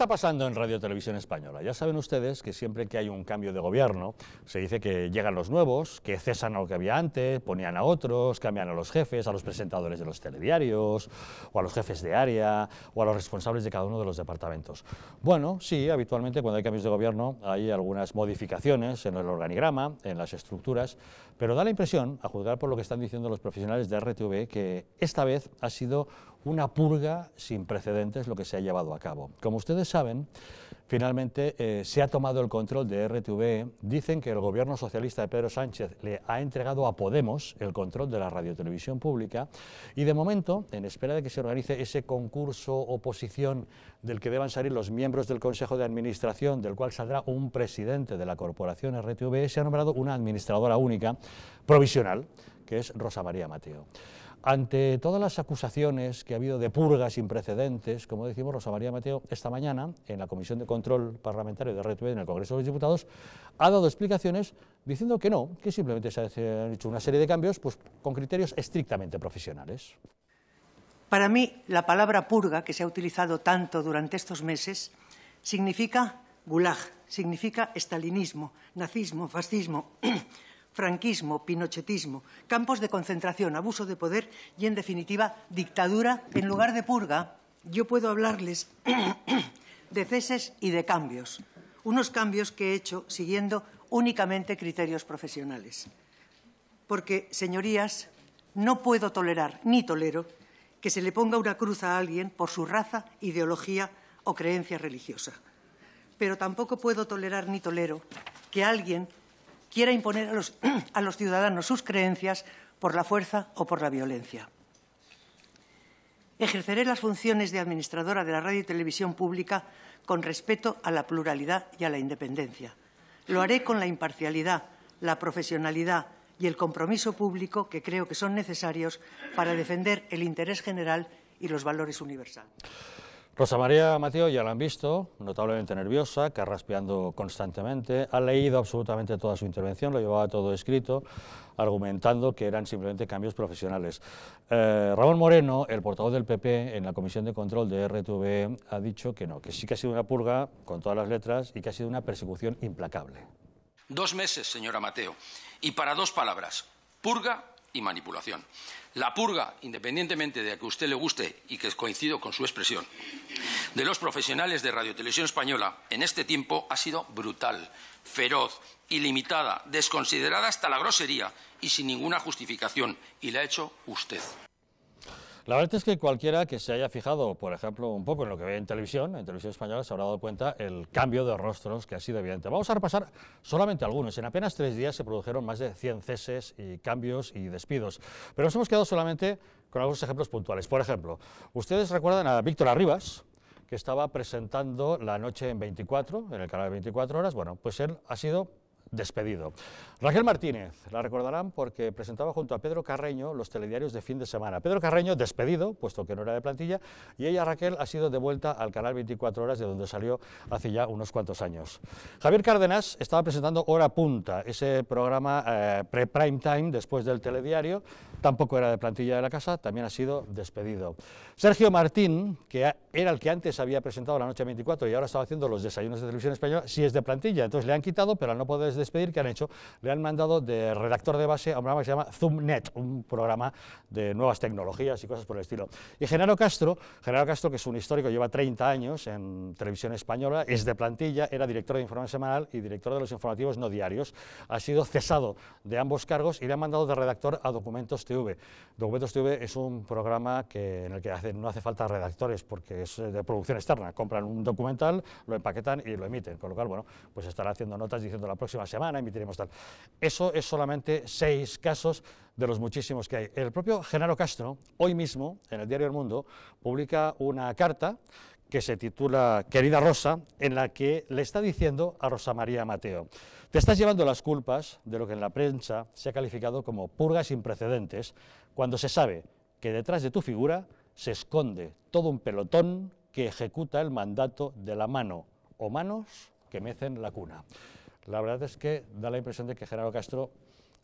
está pasando en Radio Televisión Española? Ya saben ustedes que siempre que hay un cambio de gobierno, se dice que llegan los nuevos, que cesan a lo que había antes, ponían a otros, cambian a los jefes, a los presentadores de los telediarios, o a los jefes de área, o a los responsables de cada uno de los departamentos. Bueno, sí, habitualmente cuando hay cambios de gobierno hay algunas modificaciones en el organigrama, en las estructuras, pero da la impresión, a juzgar por lo que están diciendo los profesionales de RTV, que esta vez ha sido una purga sin precedentes lo que se ha llevado a cabo. Como ustedes saben, Finalmente, eh, se ha tomado el control de RTV. Dicen que el gobierno socialista de Pedro Sánchez le ha entregado a Podemos el control de la radiotelevisión pública y de momento, en espera de que se organice ese concurso oposición del que deban salir los miembros del Consejo de Administración, del cual saldrá un presidente de la corporación RTVE, se ha nombrado una administradora única provisional, que es Rosa María Mateo. Ante todas las acusaciones que ha habido de purga sin precedentes, como decimos Rosa María Mateo esta mañana en la Comisión de Control Parlamentario de RTV en el Congreso de los Diputados, ha dado explicaciones diciendo que no, que simplemente se han hecho una serie de cambios pues, con criterios estrictamente profesionales. Para mí, la palabra purga, que se ha utilizado tanto durante estos meses, significa gulag, significa estalinismo, nazismo, fascismo franquismo, pinochetismo, campos de concentración, abuso de poder y, en definitiva, dictadura en lugar de purga, yo puedo hablarles de ceses y de cambios. Unos cambios que he hecho siguiendo únicamente criterios profesionales. Porque, señorías, no puedo tolerar ni tolero que se le ponga una cruz a alguien por su raza, ideología o creencia religiosa. Pero tampoco puedo tolerar ni tolero que alguien quiera imponer a los, ciudadanos sus creencias por la fuerza o por la violencia. Ejerceré las funciones de administradora de la radio y televisión pública con respeto a la pluralidad y a la independencia. Lo haré con la imparcialidad, la profesionalidad y el compromiso público que creo que son necesarios para defender el interés general y los valores universales. Rosa María Mateo ya la han visto, notablemente nerviosa, carraspeando constantemente, ha leído absolutamente toda su intervención, lo llevaba todo escrito, argumentando que eran simplemente cambios profesionales. Eh, Ramón Moreno, el portavoz del PP en la Comisión de Control de RTV, ha dicho que no, que sí que ha sido una purga con todas las letras y que ha sido una persecución implacable. Dos meses, señora Mateo, y para dos palabras, purga y manipulación. La purga, independientemente de que a usted le guste y que coincido con su expresión, de los profesionales de Radiotelevisión Española en este tiempo ha sido brutal, feroz, ilimitada, desconsiderada hasta la grosería y sin ninguna justificación, y la ha hecho usted. La verdad es que cualquiera que se haya fijado, por ejemplo, un poco en lo que ve en televisión, en televisión española, se habrá dado cuenta el cambio de rostros que ha sido evidente. Vamos a repasar solamente algunos. En apenas tres días se produjeron más de 100 ceses y cambios y despidos. Pero nos hemos quedado solamente con algunos ejemplos puntuales. Por ejemplo, ustedes recuerdan a Víctor Arribas, que estaba presentando la noche en 24, en el canal de 24 horas, bueno, pues él ha sido despedido. Raquel Martínez, la recordarán porque presentaba junto a Pedro Carreño los telediarios de fin de semana. Pedro Carreño despedido, puesto que no era de plantilla, y ella, Raquel, ha sido devuelta al canal 24 Horas, de donde salió hace ya unos cuantos años. Javier Cárdenas estaba presentando Hora Punta, ese programa eh, pre-prime time después del telediario, tampoco era de plantilla de la casa, también ha sido despedido. Sergio Martín, que era el que antes había presentado la noche 24 y ahora estaba haciendo los desayunos de televisión española, sí es de plantilla, entonces le han quitado, pero al no poder despedir, que han hecho? Le han mandado de redactor de base a un programa que se llama ZoomNet, un programa de nuevas tecnologías y cosas por el estilo. Y Genaro Castro, Genaro Castro, que es un histórico, lleva 30 años en televisión española, es de plantilla, era director de Informe Semanal y director de los informativos no diarios. Ha sido cesado de ambos cargos y le han mandado de redactor a Documentos TV. Documentos TV es un programa que, en el que no hace falta redactores porque es eh, de producción externa. Compran un documental, lo empaquetan y lo emiten. Con lo cual, bueno, pues estará haciendo notas diciendo la próxima semana, emitiremos tal. Eso es solamente seis casos de los muchísimos que hay. El propio Genaro Castro, hoy mismo, en el diario El Mundo, publica una carta que se titula Querida Rosa, en la que le está diciendo a Rosa María Mateo, te estás llevando las culpas de lo que en la prensa se ha calificado como purgas sin precedentes, cuando se sabe que detrás de tu figura se esconde todo un pelotón que ejecuta el mandato de la mano o manos que mecen la cuna la verdad es que da la impresión de que Gerardo Castro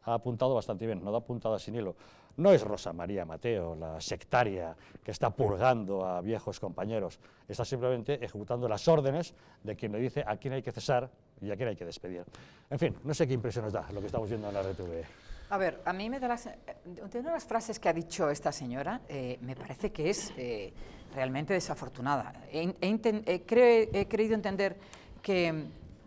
ha apuntado bastante bien, no da puntada sin hilo. No es Rosa María Mateo, la sectaria que está purgando a viejos compañeros, está simplemente ejecutando las órdenes de quien le dice a quién hay que cesar y a quién hay que despedir. En fin, no sé qué impresión nos da lo que estamos viendo en la RTV. A ver, a mí me da las, eh, una de las frases que ha dicho esta señora, eh, me parece que es eh, realmente desafortunada. He, he, he creído entender que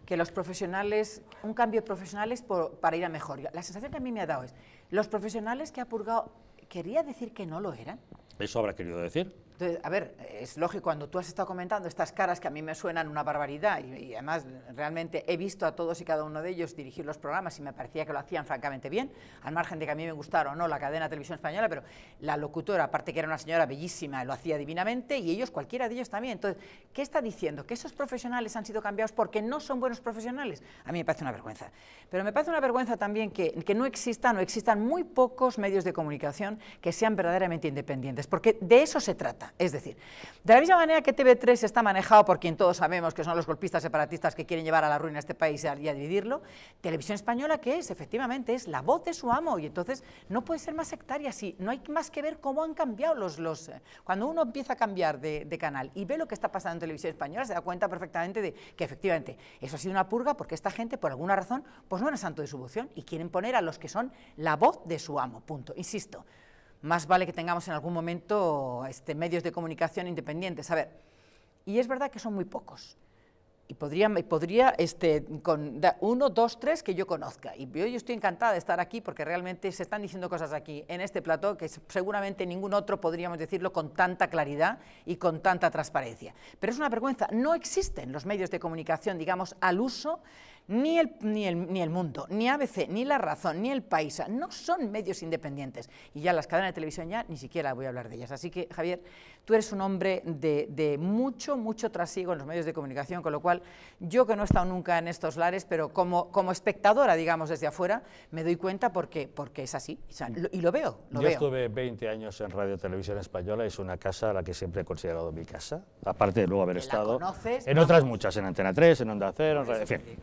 que los profesionales, un cambio de profesionales para ir a mejor. La sensación que a mí me ha dado es, los profesionales que ha purgado, ¿quería decir que no lo eran? Eso habrá querido decir. Entonces, a ver, es lógico, cuando tú has estado comentando estas caras que a mí me suenan una barbaridad, y, además realmente he visto a todos y cada uno de ellos dirigir los programas y me parecía que lo hacían francamente bien, al margen de que a mí me gustara o no la cadena televisión española, pero la locutora, aparte que era una señora bellísima, lo hacía divinamente, y ellos, cualquiera de ellos también. Entonces, ¿qué está diciendo? ¿Que esos profesionales han sido cambiados porque no son buenos profesionales? A mí me parece una vergüenza. Pero me parece una vergüenza también que, que no existan o existan muy pocos medios de comunicación que sean verdaderamente independientes, porque de eso se trata. Es decir, de la misma manera que TV3 está manejado por quien todos sabemos que son los golpistas separatistas que quieren llevar a la ruina este país y a dividirlo, Televisión Española, que es? Efectivamente, es la voz de su amo y entonces no puede ser más sectaria así. No hay más que ver cómo han cambiado los... los eh, cuando uno empieza a cambiar de, canal y ve lo que está pasando en Televisión Española, se da cuenta perfectamente de que efectivamente eso ha sido una purga porque esta gente, por alguna razón, pues no era santo de su vocación y quieren poner a los que son la voz de su amo, punto. Insisto, más vale que tengamos en algún momento este, medios de comunicación independientes. A ver, y es verdad que son muy pocos. Y podría, podría este, con uno, dos, tres que yo conozca. Y yo, estoy encantada de estar aquí porque realmente se están diciendo cosas aquí, en este plató, que seguramente ningún otro podríamos decirlo con tanta claridad y con tanta transparencia. Pero es una vergüenza. No existen los medios de comunicación, digamos, al uso ni el, ni, el, Mundo, ni ABC, ni La Razón, ni El Paisa, no son medios independientes. Y ya las cadenas de televisión ya ni siquiera voy a hablar de ellas. Así que, Javier, tú eres un hombre de, mucho, mucho trasiego en los medios de comunicación, con lo cual yo que no he estado nunca en estos lares, pero como, como espectadora, digamos, desde afuera, me doy cuenta porque, porque es así. y lo veo, Yo estuve 20 años en Radio Televisión Española, es una casa a la que siempre he considerado mi casa, aparte de luego haber estado en otras muchas, en Antena 3, en Onda Cero, en Radio...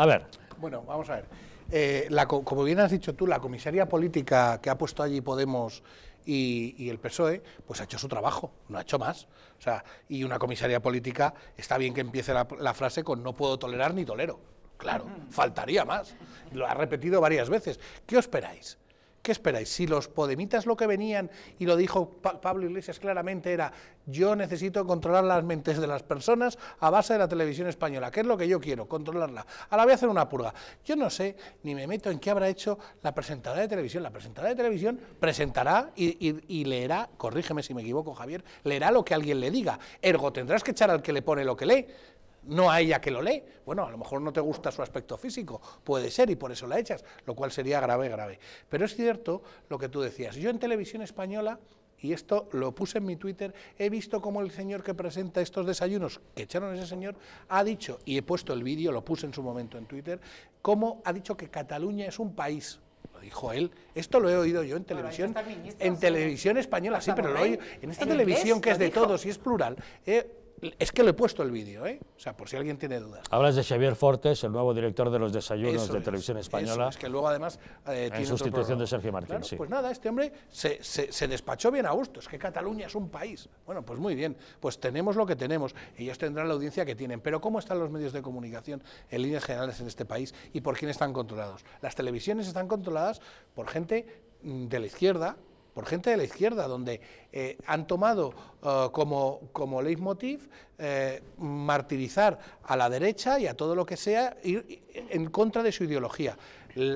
A ver. Bueno, vamos a ver. Eh, como bien has dicho tú, la comisaría política que ha puesto allí Podemos y, el PSOE, pues ha hecho su trabajo, no ha hecho más. O sea, y una comisaría política, está bien que empiece la, la frase con no puedo tolerar ni tolero. Claro, faltaría más. Lo ha repetido varias veces. ¿Qué os esperáis? ¿Qué esperáis? Si los podemitas lo que venían, y lo dijo Pablo Iglesias claramente, era yo necesito controlar las mentes de las personas a base de la televisión española, ¿qué es lo que yo quiero, controlarla. Ahora voy a hacer una purga. Yo no sé, ni me meto en qué habrá hecho la presentadora de televisión. La presentadora de televisión presentará y, y leerá, corrígeme si me equivoco Javier, leerá lo que alguien le diga. Ergo, tendrás que echar al que le pone lo que lee no a ella que lo lee. Bueno, a lo mejor no te gusta su aspecto físico, puede ser, y por eso la echas, lo cual sería grave, grave. Pero es cierto lo que tú decías. Yo en televisión española y esto lo puse en mi Twitter, he visto cómo el señor que presenta estos desayunos, que echaron ese señor, ha dicho, y he puesto el vídeo, lo puse en su momento en Twitter, cómo ha dicho que Cataluña es un país. Lo dijo él. Esto lo he oído yo en televisión, en televisión española, sí, pero lo oído. En esta televisión que es de todos y es plural, es que lo he puesto el vídeo, ¿eh? O sea, por si alguien tiene dudas. Hablas de Xavier Fortes, el nuevo director de los desayunos de Televisión Española. Eso. que luego además eh, en sustitución de Sergio Martín, Pues nada, este hombre se, se, despachó bien a gusto. Es que Cataluña es un país. Bueno, pues muy bien. Pues tenemos lo que tenemos. Ellos tendrán la audiencia que tienen. Pero ¿cómo están los medios de comunicación en líneas generales en este país y por quién están controlados? Las televisiones están controladas por gente mm, de la izquierda, por gente de la izquierda, donde eh, han tomado eh, como, como leitmotiv eh, martirizar a la derecha y a todo lo que sea en contra de su ideología.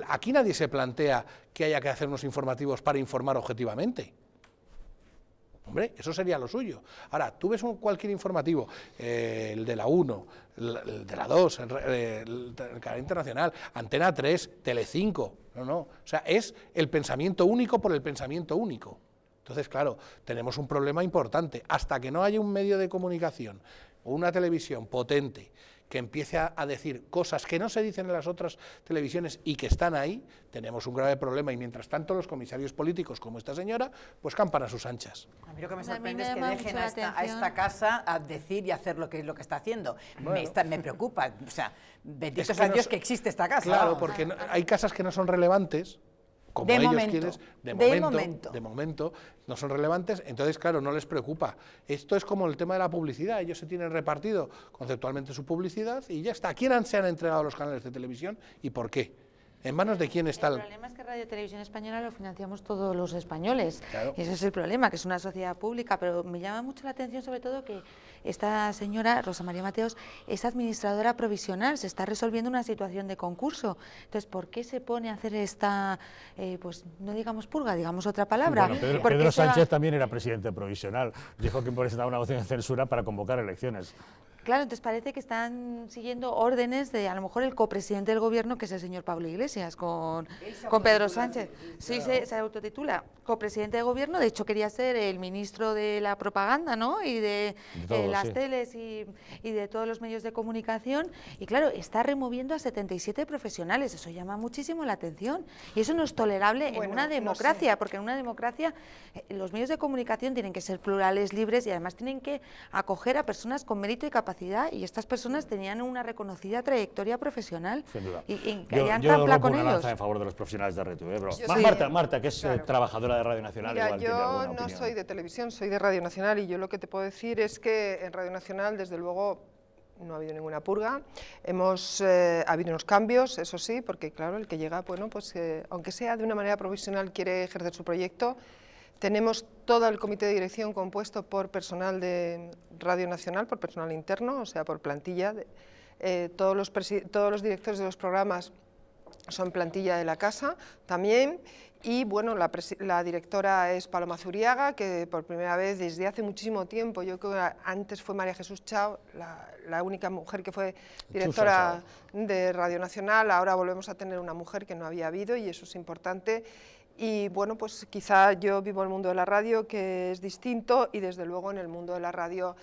Aquí nadie se plantea que haya que hacer unos informativos para informar objetivamente. Hombre, eso sería lo suyo. Ahora, tú ves un, cualquier informativo, el de la 1, el, de la 2, el, Canal Internacional, Antena 3, Tele 5, no, no. O sea, es el pensamiento único por el pensamiento único. Entonces, claro, tenemos un problema importante. Hasta que no haya un medio de comunicación o una televisión potente que empiece a, decir cosas que no se dicen en las otras televisiones y que están ahí, tenemos un grave problema y mientras tanto los comisarios políticos como esta señora, pues campan a sus anchas. A mí lo que me sorprende es que dejen a esta, casa a decir y hacer lo que lo que está haciendo. Me, preocupa, o sea, benditos que Dios que existe esta casa. Claro, porque hay casas que no son relevantes, como ellos quieren, de, momento, de momento, no son relevantes, entonces claro, no les preocupa. Esto es como el tema de la publicidad, ellos se tienen repartido conceptualmente su publicidad y ya está. ¿A quién se han entregado los canales de televisión y por qué? ¿En manos de quién está? El problema es que Radio Televisión Española lo financiamos todos los españoles. Ese es el problema, que es una sociedad pública, pero me llama mucho la atención sobre todo que esta señora, Rosa María Mateos, es administradora provisional, se está resolviendo una situación de concurso. Entonces, ¿por qué se pone a hacer esta, eh, pues no digamos purga, digamos otra palabra? Pedro, Sánchez también era presidente provisional, dijo que por estaba una moción de censura para convocar elecciones. Claro, entonces parece que están siguiendo órdenes de a lo mejor el copresidente del gobierno, que es el señor Pablo Iglesias, con, Pedro Sánchez. Sí, se, autotitula copresidente de gobierno, de hecho quería ser el ministro de la propaganda, ¿no? Y de, eh, las teles y, de todos los medios de comunicación. Y claro, está removiendo a 77 profesionales, eso llama muchísimo la atención. Y eso no es tolerable en una democracia, porque en una democracia eh, los medios de comunicación tienen que ser plurales, libres y además tienen que acoger a personas con mérito y capacidad y estas personas tenían una reconocida trayectoria profesional y, y yo, yo con ellos. Lanza en favor de los profesionales de Marta, que es eh, trabajadora de Radio Nacional. yo no soy de televisión, soy de Radio Nacional y yo lo que te puedo decir es que en Radio Nacional, desde luego, no ha habido ninguna purga, hemos eh, ha habido unos cambios, eso sí, porque claro, el que llega, bueno, pues eh, aunque sea de una manera provisional quiere ejercer su proyecto, tenemos todo el comité de dirección compuesto por personal de Radio Nacional, por personal interno, o sea, por plantilla. Eh, todos, los todos los directores de los programas son plantilla de la casa también. Y bueno, la, directora es Paloma Zuriaga, que por primera vez desde hace muchísimo tiempo, yo creo que antes fue María Jesús Chao, la única mujer que fue directora de Radio Nacional, ahora volvemos a tener una mujer que no había habido y eso es importante. Y bueno, pues quizá yo vivo el mundo de la radio, que es distinto, y desde luego en el mundo de la radio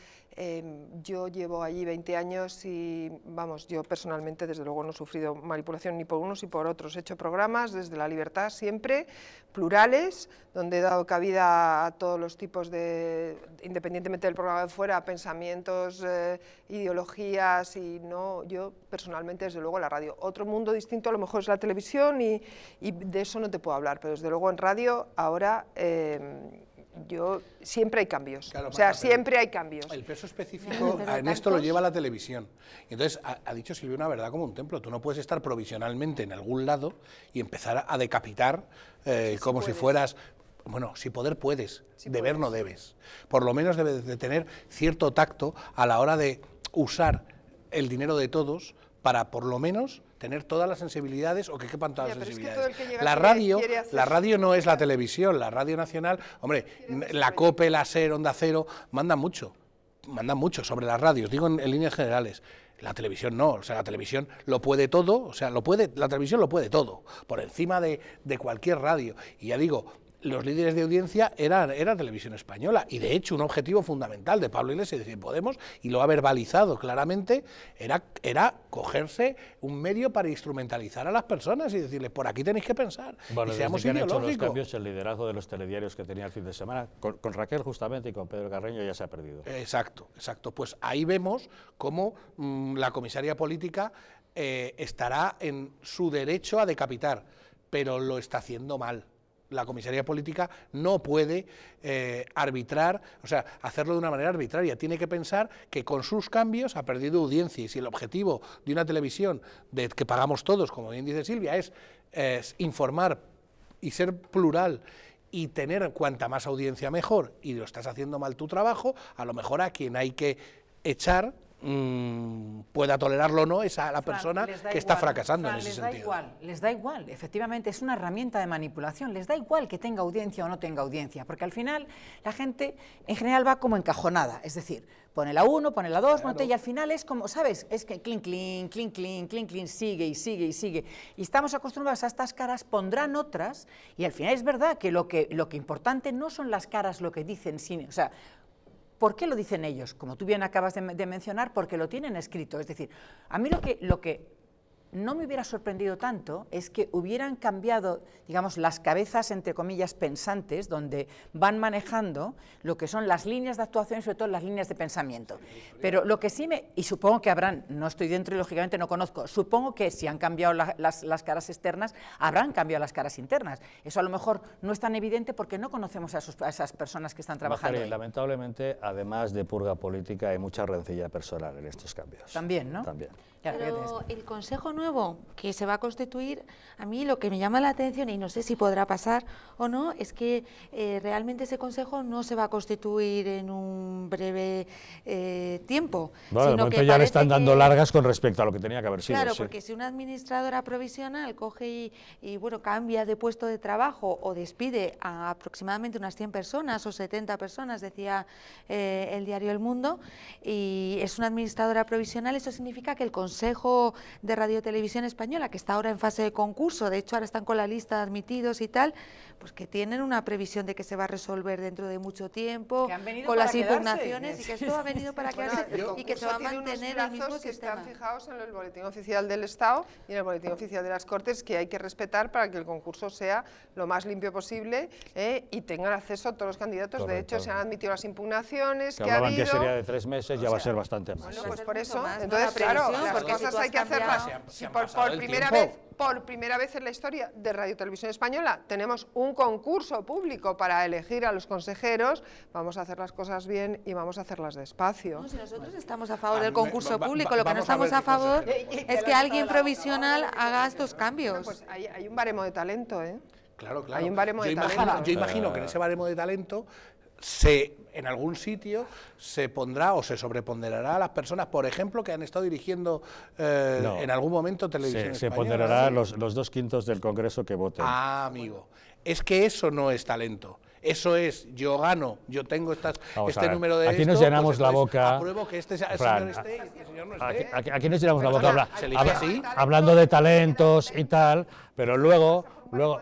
Em, yo llevo allí 20 años y, vamos, yo personalmente desde luego no he sufrido manipulación ni por unos ni por otros. He hecho programas desde la libertad siempre, plurales, donde he dado cabida a todos los tipos de, independientemente del programa de fuera, pensamientos, eh, ideologías y no, yo personalmente desde luego la radio. Otro mundo distinto a lo mejor es la televisión y, de eso no te puedo hablar, pero desde luego en radio ahora... Em, yo siempre hay cambios. o sea, siempre hay cambios. El peso específico en esto lo lleva la televisión. Entonces, ha, dicho Silvia una verdad como un templo. Tú no puedes estar provisionalmente en algún lado y empezar a decapitar eh, como si fueras. Bueno, si poder puedes, deber no debes. Por lo menos debes de tener cierto tacto a la hora de usar el dinero de todos para por lo menos tener todas las sensibilidades o que quepan todas las sensibilidades. la, radio, la radio no es la televisión, la radio nacional, hombre, la COPE, la SER, Onda Cero, manda mucho, manda mucho sobre las radios, digo en, líneas generales. La televisión no, o sea, la televisión lo puede todo, o sea, lo puede, la televisión lo puede todo, por encima de, de, cualquier radio. Y ya digo, los líderes de audiencia eran, era televisión española y de hecho un objetivo fundamental de Pablo Iglesias y de Podemos y lo ha verbalizado claramente era, era cogerse un medio para instrumentalizar a las personas y decirles por aquí tenéis que pensar y seamos los cambios el liderazgo de los telediarios que tenía el fin de semana con, Raquel justamente y con Pedro Carreño ya se ha perdido exacto exacto pues ahí vemos cómo mm, la comisaria política eh, estará en su derecho a decapitar pero lo está haciendo mal la comisaría política no puede eh, arbitrar, o sea, hacerlo de una manera arbitraria. Tiene que pensar que con sus cambios ha perdido audiencia y si el objetivo de una televisión de, que pagamos todos, como bien dice Silvia, es, es informar y ser plural y tener cuanta más audiencia mejor y lo estás haciendo mal tu trabajo, a lo mejor a quien hay que echar Mm, pueda tolerarlo o no es la persona que está fracasando en ese les Da igual, les da igual, efectivamente, es una herramienta de manipulación, les da igual que tenga audiencia o no tenga audiencia, porque al final la gente en general va como encajonada, es decir, pone la 1, pone la 2, claro. y al final es como, ¿sabes? Es que clink, clink, clink, clink, clink, clink, sigue y sigue y sigue. Y estamos acostumbrados a estas caras, pondrán otras, y al final es verdad que lo que, lo que importante no son las caras, lo que dicen, sino, o sea, ¿Por qué lo dicen ellos? Como tú bien acabas de, mencionar, porque lo tienen escrito. Es decir, a mí lo que, lo que no me hubiera sorprendido tanto es que hubieran cambiado, digamos, las cabezas, entre comillas, pensantes, donde van manejando lo que son las líneas de actuación y sobre todo las líneas de pensamiento. Pero lo que sí me, y supongo que habrán, no estoy dentro y lógicamente no conozco, supongo que si han cambiado las, caras externas, habrán cambiado las caras internas. Eso a lo mejor no es tan evidente porque no conocemos a, esas personas que están trabajando. lamentablemente, además de purga política, hay mucha rencilla personal en estos cambios. También, ¿no? También. Pero el Consejo Nuevo que se va a constituir, a mí lo que me llama la atención, y no sé si podrá pasar o no, es que eh, realmente ese Consejo no se va a constituir en un breve eh, tiempo. Bueno, de momento ya le están dando largas con respecto a lo que tenía que haber sido. Claro, porque si una administradora provisional coge y, bueno cambia de puesto de trabajo o despide a aproximadamente unas 100 personas o 70 personas, decía eh, el diario El Mundo, y es una administradora provisional, eso significa que el Consejo Consejo de Radio Televisión Española, que está ahora en fase de concurso, de hecho ahora están con la lista de admitidos y tal, pues que tienen una previsión de que se va a resolver dentro de mucho tiempo, con las impugnaciones y que esto ha venido para quedarse y que se va a mantener el mismo que sistema. Están fijados en el boletín oficial del Estado y en el boletín oficial de las Cortes que hay que respetar para que el concurso sea lo más limpio posible eh, y tengan acceso a todos los candidatos. De hecho, se han admitido las impugnaciones que, ha habido. que sería de tres meses, ya va a ser bastante más. Bueno, pues, pues por eso, entonces, claro, cosas hay que hacerlas. por, primera vez, por primera vez en la historia de Radio Televisión Española tenemos un concurso público para elegir a los consejeros. Vamos a hacer las cosas bien y vamos a hacerlas despacio. nosotros estamos a favor del concurso público, lo que no estamos a, favor es que alguien provisional haga estos cambios. Pues hay, un baremo de talento, ¿eh? Claro, claro. yo imagino que en ese baremo de talento en algún sitio se pondrá o se sobreponderará a las personas, por ejemplo, que han estado dirigiendo eh, en algún momento televisión. Se, ponderará los, dos quintos del Congreso que voten. Ah, amigo, es que eso no es talento. Eso es, yo gano, yo tengo estas, este número de. Aquí nos llenamos pues la boca. Aquí, nos llenamos la boca hablando de talentos y tal, pero luego. luego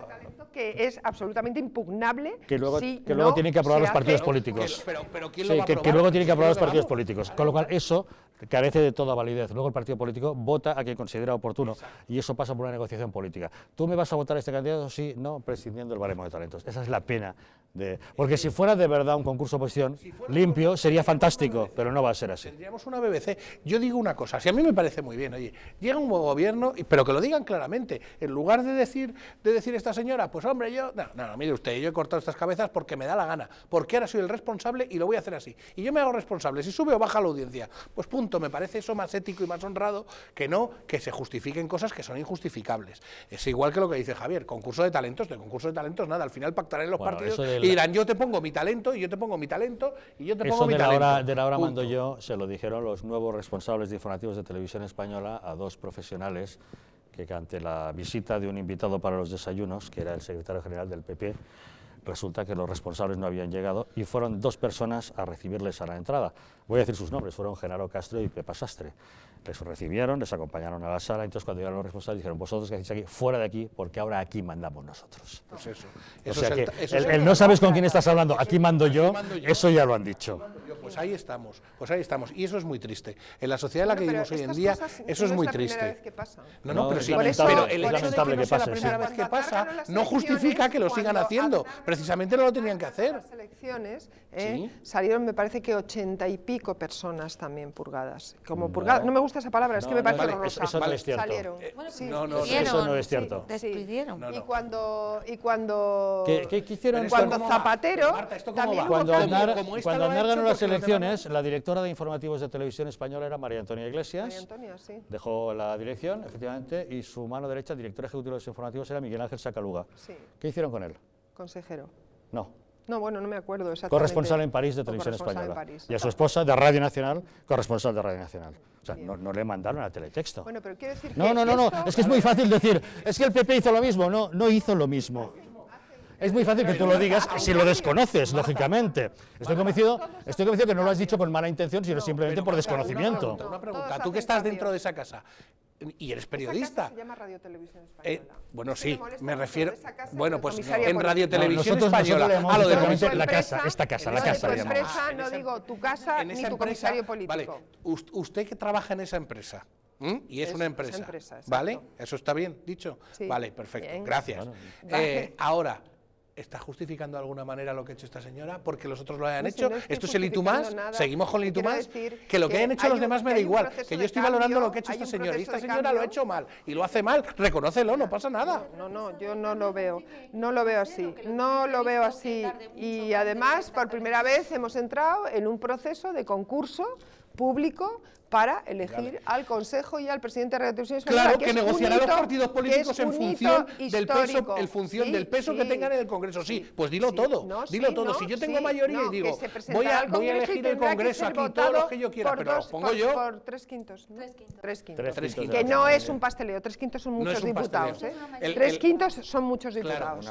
que es absolutamente impugnable. Que luego, que luego tienen que aprobar los partidos políticos. pero, que, luego tienen que aprobar los partidos políticos. Con lo cual, eso carece de toda validez. Luego el partido político vota a quien considera oportuno y eso pasa por una negociación política. ¿Tú me vas a votar a este candidato? Sí, no, prescindiendo del baremo de talentos. Esa es la pena. De... Porque si fuera de verdad un concurso oposición limpio, sería fantástico, pero no va a ser así. Tendríamos una BBC. Yo digo una cosa, si a mí me parece muy bien, oye, llega un nuevo gobierno, pero que lo digan claramente, en lugar de decir, de decir esta señora, pues hombre, yo, no, no, mire usted, yo he cortado estas cabezas porque me da la gana, porque ahora soy el responsable y lo voy a hacer así. Y yo me hago responsable, si sube o baja la audiencia, pues punto me parece eso más ético y más honrado que no que se justifiquen cosas que son injustificables. Es igual que lo que dice Javier, concurso de talentos, de concurso de talentos nada, al final pactarán los partidos y dirán yo te pongo mi talento y yo te pongo mi talento y yo te pongo mi talento. Eso de la hora mando yo se lo dijeron los nuevos responsables de informativos de televisión española a dos profesionales que ante la visita de un invitado para los desayunos, que era el secretario general del PP, resulta que los responsables no habían llegado y fueron dos personas a recibirles a la entrada voy a decir sus nombres, fueron Genaro Castro y Pepa Sastre. Les recibieron, les acompañaron a la sala, entonces cuando llegaron los responsables dijeron, vosotros que hacéis aquí, fuera de aquí, porque ahora aquí mandamos nosotros. Pues eso. o sea que el, no sabes con quién estás hablando, aquí, mando yo, eso ya lo han dicho. Pues ahí estamos, pues ahí estamos. Y eso es muy triste. En la sociedad en la que vivimos hoy en día, eso es muy triste. que No, no, pero sí, es lamentable que, pase. La primera vez que pasa no justifica que lo sigan haciendo. Precisamente no lo tenían que hacer. Las elecciones ¿eh? salieron, me parece que ochenta y pico personas también purgadas. Como no. no me gusta esa palabra, es que me parece que no Salieron. Eh, no, no, eso no es cierto. despidieron. Y cuando, y cuando, Cuando Zapatero, cuando andar, ganó las elecciones, la directora de informativos de televisión española era María Antonia Iglesias. Antonia, Dejó la dirección, efectivamente, y su mano derecha, directora director ejecutivo de los informativos, era Miguel Ángel Sacaluga. ¿Qué hicieron con él? Consejero. No, no, bueno, no me acuerdo exactamente. Corresponsal en París de Televisión Española. y a su esposa de Radio Nacional, corresponsal de Radio Nacional. O sea, no, le mandaron a teletexto. Bueno, pero quiero decir no, No, no, no, es que es muy fácil decir, es que el PP hizo lo mismo. No, no hizo lo mismo. Es muy fácil que tú lo digas si lo desconoces, lógicamente. Estoy convencido, estoy convencido que no lo has dicho por mala intención, sino simplemente por desconocimiento. Una pregunta, tú que estás dentro de esa casa, y eres periodista. se llama Radio Televisión eh, Española. bueno, sí, me refiero. Bueno, pues en Radio Televisión Española. Ah, lo de la casa, esta casa, la casa. empresa, no digo tu casa ni tu comisario político. Vale, usted que trabaja en esa empresa. Y es, una empresa. ¿Vale? ¿Eso está bien dicho? vale, perfecto. Gracias. Eh, ahora, ¿está justificando de alguna manera lo que ha hecho esta señora? Porque los otros lo hayan hecho. Esto es el Itumás, seguimos con el Itumás, Que lo que, hayan hecho los demás me da igual. Que yo estoy valorando lo que ha hecho esta señora. Y esta señora lo ha hecho mal. Y lo hace mal. Reconócelo, no pasa nada. No, no, yo no lo veo. No lo veo así. No lo veo así. Y además, por primera vez hemos entrado en un proceso de concurso público para elegir al Consejo y al presidente de la Televisión Española. Claro, que, negociará los partidos políticos en función del peso, función del peso que tengan en el Congreso. Sí, pues dilo todo, dilo todo. si yo tengo mayoría y digo, voy a, elegir el Congreso aquí, todos los que yo quiera, pero pongo yo... Por tres quintos, Que no es un pasteleo, tres quintos son muchos diputados. ¿eh? tres quintos son muchos diputados.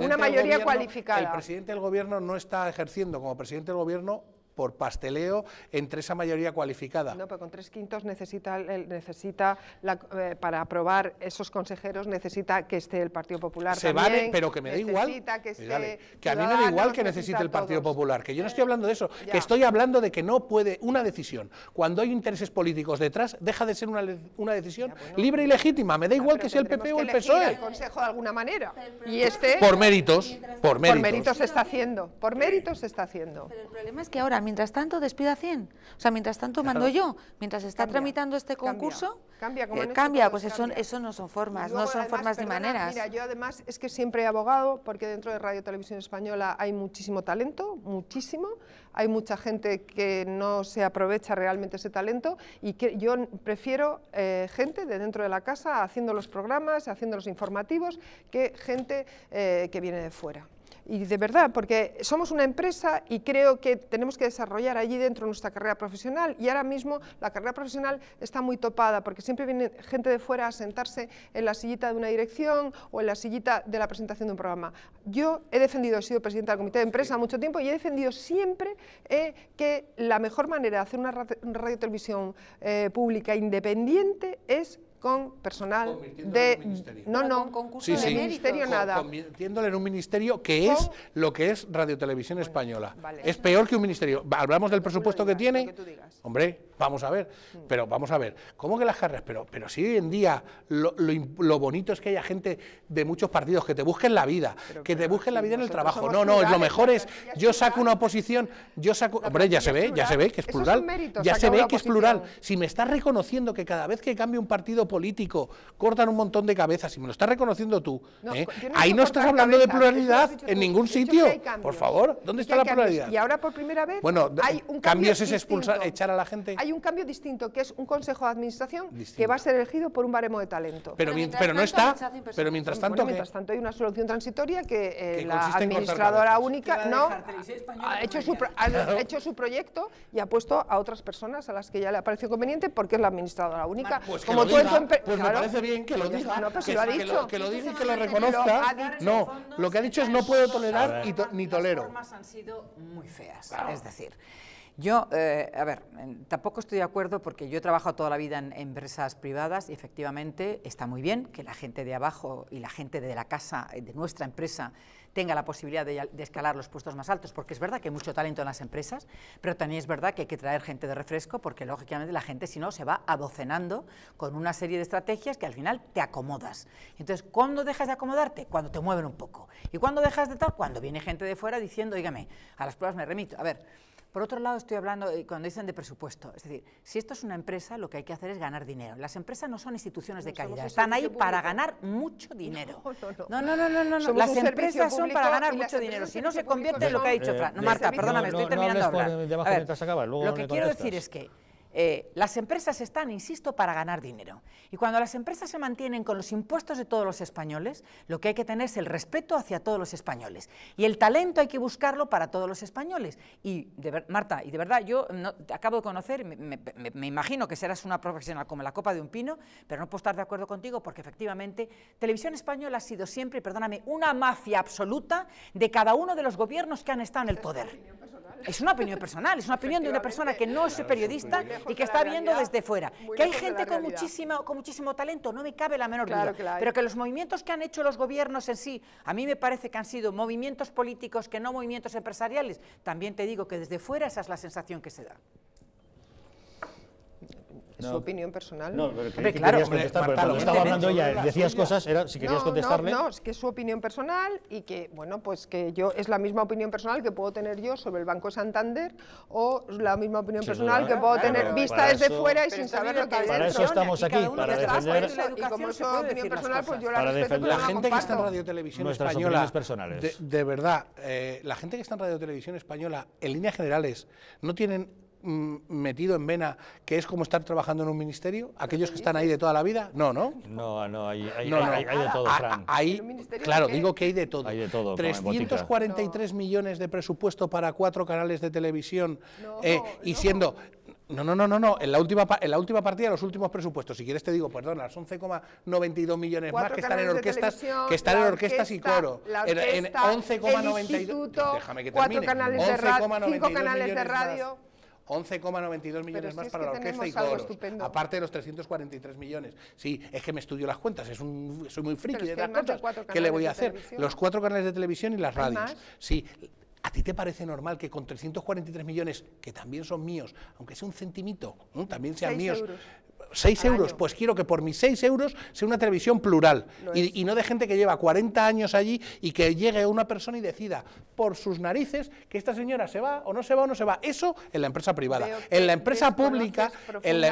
Una mayoría cualificada. El presidente del Gobierno no está ejerciendo como presidente del Gobierno por pasteleo entre esa mayoría cualificada. No, pero con tres quintos necesita, necesita la, eh, para aprobar esos consejeros necesita que esté el Partido Popular. Se vale, pero que me da igual. Que, pues que a mí me da igual que necesite el Partido Popular, que yo no estoy hablando de eso, que estoy hablando de que no puede una decisión, cuando hay intereses políticos detrás, deja de ser una, una decisión libre y legítima. Me da igual que sea el PP o el PSOE. El Consejo de alguna manera. Y este por méritos, por méritos. Por méritos se está haciendo, por méritos se está haciendo. Pero el problema es que ahora mientras tanto despida a 100. O sea, mientras tanto mando yo. Mientras está tramitando este concurso, cambia, eh, este cambia, pues cambia pues eso, no son formas, no son formas ni maneras. Mira, yo además es que siempre he abogado porque dentro de Radio Televisión Española hay muchísimo talento, muchísimo. Hay mucha gente que no se aprovecha realmente ese talento y que yo prefiero eh, gente de dentro de la casa haciendo los programas, haciendo los informativos, que gente eh, que viene de fuera y de verdad, porque somos una empresa y creo que tenemos que desarrollar allí dentro nuestra carrera profesional y ahora mismo la carrera profesional está muy topada porque siempre viene gente de fuera a sentarse en la sillita de una dirección o en la sillita de la presentación de un programa. Yo he defendido, he sido presidente del comité de empresa mucho tiempo y he defendido siempre eh, que la mejor manera de hacer una radio, televisión eh, pública independiente es con personal de no ah, no concurso de ministerio nada convirtiéndole en un ministerio que es lo que es Radio Televisión Española es peor que un ministerio hablamos del presupuesto que tiene hombre vamos a ver mm. pero vamos a ver cómo que las carreras pero pero si hoy en día lo, bonito es que haya gente de muchos partidos que te busquen la vida que te busquen la vida en el trabajo no no lo mejor es yo saco una oposición yo saco hombre ya se ve ya se ve que es plural ya se ve que es plural si me estás reconociendo que cada vez que cambie un partido político, cortan un montón de cabezas, y me lo estás reconociendo tú. ¿eh? Ahí no estás hablando de pluralidad en ningún sitio. Por favor, ¿dónde está la pluralidad? Y ahora por primera vez bueno, hay un cambio. ¿Cambios es expulsar, echar a la gente? Hay un cambio distinto, que es un consejo de administración que va a ser elegido por un baremo de talento. Pero, pero, no está. Pero mientras tanto. mientras tanto, hay una solución transitoria que, eh, la administradora única no ha hecho, su, ha hecho su proyecto y ha puesto a otras personas a las que ya le ha parecido conveniente porque es la administradora única. Pues como tú pues me parece bien que lo diga. que, lo que diga y que lo reconozca. no, lo que ha dicho es no puedo tolerar ni tolero. Las formas han sido muy feas, es decir... Yo, eh, a ver, tampoco estoy de acuerdo porque yo he trabajado toda la vida en empresas privadas y efectivamente está muy bien que la gente de abajo y la gente de la casa, de nuestra empresa, tenga la posibilidad de, escalar los puestos más altos, porque es verdad que hay mucho talento en las empresas, pero también es verdad que hay que traer gente de refresco, porque lógicamente la gente, si no, se va adocenando con una serie de estrategias que al final te acomodas. Entonces, ¿cuándo dejas de acomodarte? Cuando te mueven un poco. ¿Y cuándo dejas de tal? Cuando viene gente de fuera diciendo, dígame, a las pruebas me remito. A ver, por otro lado, estoy hablando, eh, cuando dicen de presupuesto, es decir, si esto es una empresa, lo que hay que hacer es ganar dinero. Las empresas no son instituciones de calidad, están ahí para ganar mucho dinero. No, no, no, no, no, las empresas son para ganar mucho dinero. Si no se convierte en lo que ha dicho eh, Fran. Fran. Eh, Marta, perdóname, estoy terminando de lo que quiero decir es que eh, las empresas están, insisto, para ganar dinero. Y cuando las empresas se mantienen con los impuestos de todos los españoles, lo que hay que tener es el respeto hacia todos los españoles. Y el talento hay que buscarlo para todos los españoles. Y de Marta, y de verdad, yo acabo de conocer, me, me, imagino que serás una profesional como la copa de un pino, pero no puedo estar de acuerdo contigo porque efectivamente Televisión Española ha sido siempre, perdóname, una mafia absoluta de cada uno de los gobiernos que han estado en el poder. Es una opinión personal, es una opinión de una persona que no es periodista y que está viendo desde fuera. Que hay gente con, con muchísimo talento, no me cabe la menor duda. Pero que los movimientos que han hecho los gobiernos en sí, a mí me parece que han sido movimientos políticos que no movimientos empresariales. También te digo que desde fuera esa es la sensación que se da. Es su opinión personal. No, pero que claro, estaba hablando ella, decías cosas, era si querías contestarme contestarle. No, no, es que es su opinión personal y que, bueno, pues que yo, es la misma opinión personal que puedo tener yo sobre el Banco Santander o la misma opinión personal que puedo tener vista desde fuera y sin saber lo que hay Para eso estamos aquí, para defender... Y como es su opinión personal, pues yo la respeto, La gente que está en Radio Televisión Española, de verdad, eh, la gente que está en Radio Televisión Española, en líneas generales, no tienen Mm, metido en vena que es como estar trabajando en un ministerio? ¿Aquellos que están ahí de toda la vida? No, ¿no? No, no, hay, hay, de todo, ah, ah, claro, digo que hay de todo. de todo. 343 millones de presupuesto para cuatro canales de televisión eh, y siendo... No, no, no, no, no. En la última en la última partida, los últimos presupuestos, si quieres te digo, perdón, las 11,92 millones más que están en orquestas, que están en orquestas y coro. en, 11,92. Déjame que termine. 4 canales de radio, canales de radio. 11,92 millones más para la orquesta y coros, aparte de los 343 millones. Sí, es que me estudio las cuentas, es un, soy muy friki de ¿Qué le voy a hacer? Los cuatro canales de televisión y las radios. Sí, ¿A ti te parece normal que con 343 millones, que también son míos, aunque sea un centimito, también sean míos, 6 euros, pues quiero que por mis 6 euros sea una televisión plural y, y, no de gente que lleva 40 años allí y que llegue una persona y decida por sus narices que esta señora se va o no se va o no se va. Eso en la empresa privada. En la empresa pública... en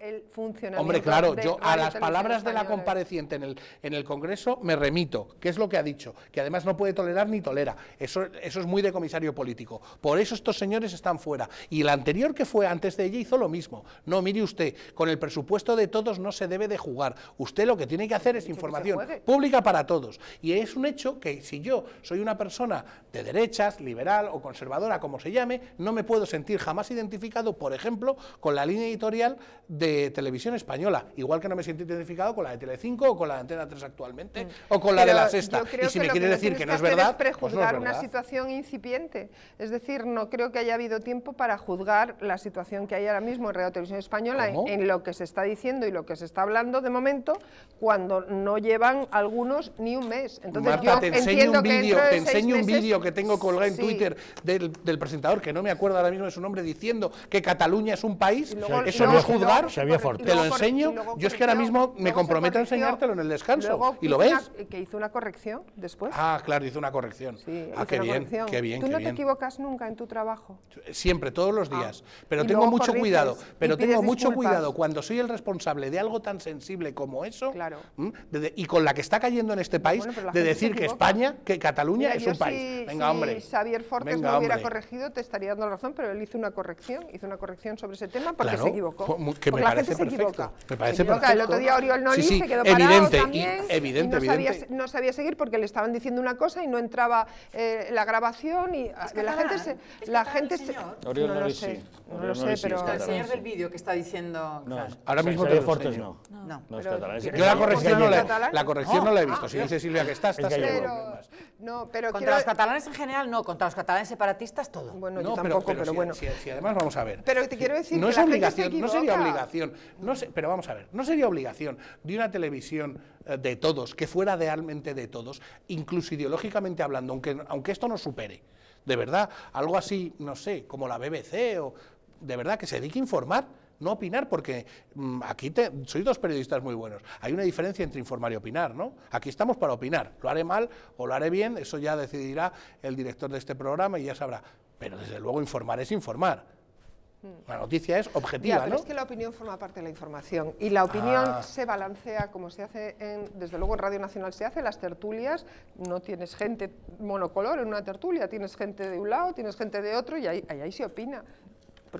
el funcionamiento Hombre, claro, yo a las palabras de la compareciente en el, en el Congreso me remito, que es lo que ha dicho, que además no puede tolerar ni tolera. Eso, eso es muy de comisario político. Por eso estos señores están fuera. Y el anterior que fue antes de ella hizo lo mismo. No, mire usted, con el personal supuesto de todos no se debe de jugar. Usted lo que tiene que hacer es información pública para todos. Y es un hecho que si yo soy una persona de derechas, liberal o conservadora, como se llame, no me puedo sentir jamás identificado, por ejemplo, con la línea editorial de Televisión Española, igual que no me siento identificado con la de Telecinco o con la de Antena 3 actualmente mm. o con la de la Sexta. Y si me quiere decir que, no es verdad, pues prejuzgar pues una situación incipiente. Es decir, no creo que haya habido tiempo para juzgar la situación que hay ahora mismo en Radio Televisión Española en lo que se está diciendo y lo que se está hablando de momento cuando no llevan algunos ni un mes. Entonces Marta, te enseño un vídeo, te enseño un vídeo que tengo colgado en Twitter del, presentador que no me acuerdo ahora mismo de su nombre diciendo que Cataluña es un país. eso no es juzgar. te lo enseño. yo es que ahora mismo me comprometo a enseñártelo en el descanso y lo ves. que hizo una corrección después. Ah, claro, hizo una corrección. ah, qué bien, ¿Tú no te equivocas nunca en tu trabajo? Siempre, todos los ah. días. Pero tengo mucho cuidado. Pero tengo mucho cuidado cuando soy el responsable de algo tan sensible como eso, y con la que está cayendo en este país, de decir que España, que Cataluña es un país. Si, venga, si Xavier Fortes hubiera corregido, te estaría dando razón, pero él hizo una corrección, hizo una corrección sobre ese tema porque se equivocó. Que me parece perfecto. El otro día Oriol Noli se quedó evidente, parado también. evidente, no, evidente. Sabía, no, Sabía, seguir porque le estaban diciendo una cosa y no entraba eh, la grabación y ah, la gente se... La gente no lo sé, pero... El señor del vídeo que está diciendo... Ahora mismo Fortes no. No. Yo la corrección, no la, he visto. Si dice Silvia que está, No, pero contra los catalanes en general no, contra los catalanes separatistas todo. Bueno, yo tampoco, pero, bueno. Si, además vamos a ver. Pero te quiero decir no es obligación, no sería obligación, no pero vamos a ver, no sería obligación de una televisión eh, de todos, que fuera realmente de todos, incluso ideológicamente hablando, aunque, aunque esto no supere, de verdad, algo así, no sé, como la BBC o de verdad que se dedique a informar no opinar, porque mm, aquí te, sois dos periodistas muy buenos. Hay una diferencia entre informar y opinar, ¿no? Aquí estamos para opinar. Lo haré mal o lo haré bien, eso ya decidirá el director de este programa y ya sabrá. Pero desde luego informar es informar. Hmm. La noticia es objetiva, ¿no? es que la opinión forma parte de la información y la opinión ah. se balancea como se hace, en, desde luego en Radio Nacional se hace, las tertulias, no tienes gente monocolor en una tertulia, tienes gente de un lado, tienes gente de otro y ahí, ahí se opina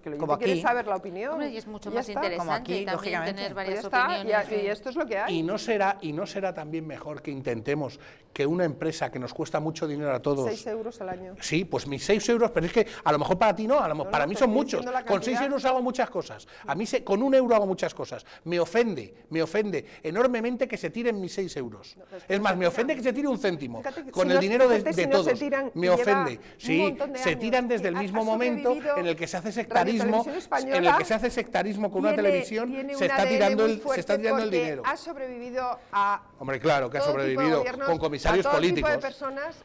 porque quieres saber la opinión. y es mucho más interesante también tener pues varias ¿eh? Y, esto es lo que hay. Y no, será, y no será también mejor que intentemos que una empresa que nos cuesta mucho dinero a todos... 6 euros al año. Sí, pues mis 6 euros, pero es que a lo mejor para ti no, para mí pues son muchos. Con 6 euros hago muchas cosas. A mí se, con un euro hago muchas cosas. Me ofende, me ofende enormemente que se tiren mis 6 euros. Pues es más, me ofende que se tire un céntimo. con el dinero de, de todos. me ofende. Sí, se tiran desde el mismo momento en el que se hace sectarismo en el que se hace sectarismo con una televisión, se, está tirando el, se el dinero. Ha sobrevivido a. Hombre, claro que ha sobrevivido con comisarios políticos.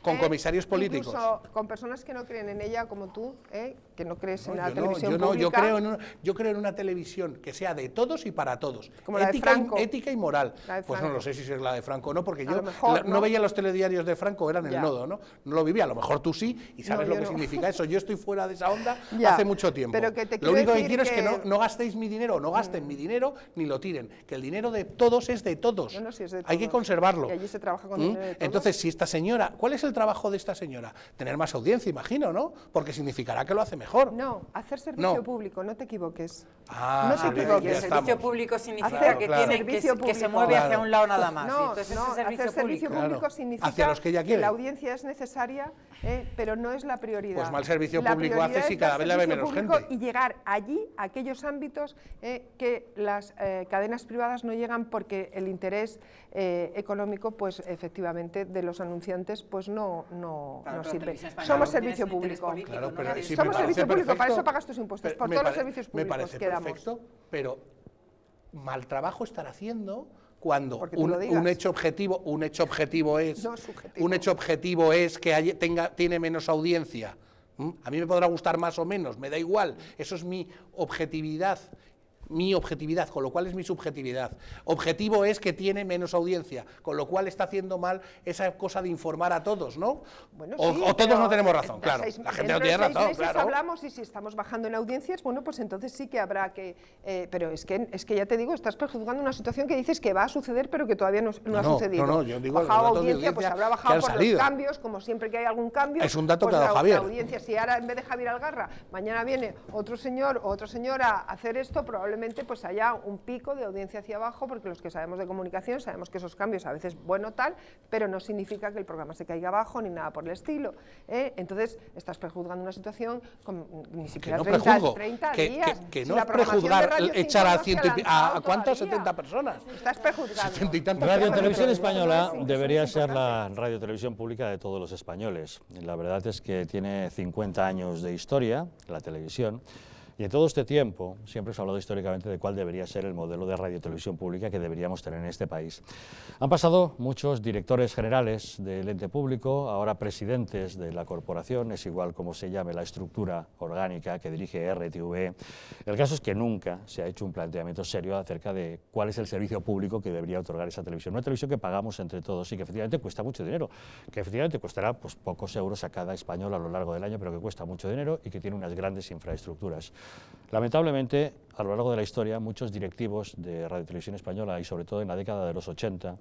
con ¿eh? comisarios políticos. con personas que no creen en ella, como tú, ¿eh? que no crees en la televisión. Yo yo creo, en una, yo creo en una televisión que sea de todos y para todos. ética, Y, moral. Pues no lo sé si es la de Franco o no, porque yo no, veía los telediarios de Franco, eran el nodo, ¿no? No lo vivía, a lo mejor tú sí y sabes lo que significa eso. Yo estoy fuera de esa onda hace mucho tiempo lo único que quiero es que no, gastéis mi dinero, no gasten mi mm. dinero ni lo tiren. Que el dinero de todos es de todos. Hay que conservarlo. Entonces, si esta señora, ¿cuál es el trabajo de esta señora? Tener más audiencia, imagino, ¿no? Porque significará que lo hace mejor. No, hacer servicio público, no te equivoques. Ah, no se equivoques. El servicio público significa que, Tiene, que, se mueve hacia un lado nada más. No, hacer servicio público, significa que, la audiencia es necesaria, eh, pero no es la prioridad. Pues mal servicio público hace si cada vez la ve menos gente y llegar allí a aquellos ámbitos eh, que las eh, cadenas privadas no llegan porque el interés eh, económico, pues efectivamente, de los anunciantes, pues no, sirve. Somos servicio público. pero Somos servicio público, para eso pagas tus impuestos, por todos los servicios públicos me parece perfecto, Pero mal trabajo estar haciendo cuando un, hecho objetivo un hecho objetivo es un hecho objetivo es que haya, tenga tiene menos audiencia ¿Mm? A mí me podrá gustar más o menos, me da igual. Eso es mi objetividad mi objetividad, con lo cual es mi subjetividad. Objetivo es que tiene menos audiencia, con lo cual está haciendo mal esa cosa de informar a todos, ¿no? Bueno, o, todos no tenemos eh, razón, eh, claro. la gente no tiene razón, hablamos y si estamos bajando en audiencias, bueno, pues entonces sí que habrá que... Eh, pero es que, es que ya te digo, estás perjudicando una situación que dices que va a suceder, pero que todavía no, ha sucedido. No, no, yo digo... Bajado audiencia, pues habrá bajado por los cambios, como siempre que hay algún cambio... Es un dato pues que ha Javier. audiencia, si ahora en vez de Javier Algarra, mañana viene otro señor o otra señora a hacer esto, probablemente pues haya un pico de audiencia hacia abajo, porque los que sabemos de comunicación sabemos que esos cambios a veces bueno tal, pero no significa que el programa se caiga abajo ni nada por el estilo. ¿eh? Entonces estás prejuzgando una situación ni siquiera que 30, que, días. Que, no es prejuzgar echar a, ciento a, a cuántas, 70 personas. Estás prejuzgando. radio Televisión Española debería ser la radio televisión pública de todos los españoles. La verdad es que tiene 50 años de historia, la televisión. Y en todo este tiempo siempre se ha hablado históricamente de cuál debería ser el modelo de radio televisión pública que deberíamos tener en este país. Han pasado muchos directores generales del ente público, ahora presidentes de la corporación, es igual como se llame la estructura orgánica que dirige RTV. El caso es que nunca se ha hecho un planteamiento serio acerca de cuál es el servicio público que debería otorgar esa televisión. Una televisión que pagamos entre todos y que efectivamente cuesta mucho dinero, que efectivamente costará pues, pocos euros a cada español a lo largo del año, pero que cuesta mucho dinero y que tiene unas grandes infraestructuras. Lamentablemente, a lo largo de la historia, muchos directivos de Radio Televisión Española y sobre todo en la década de los 80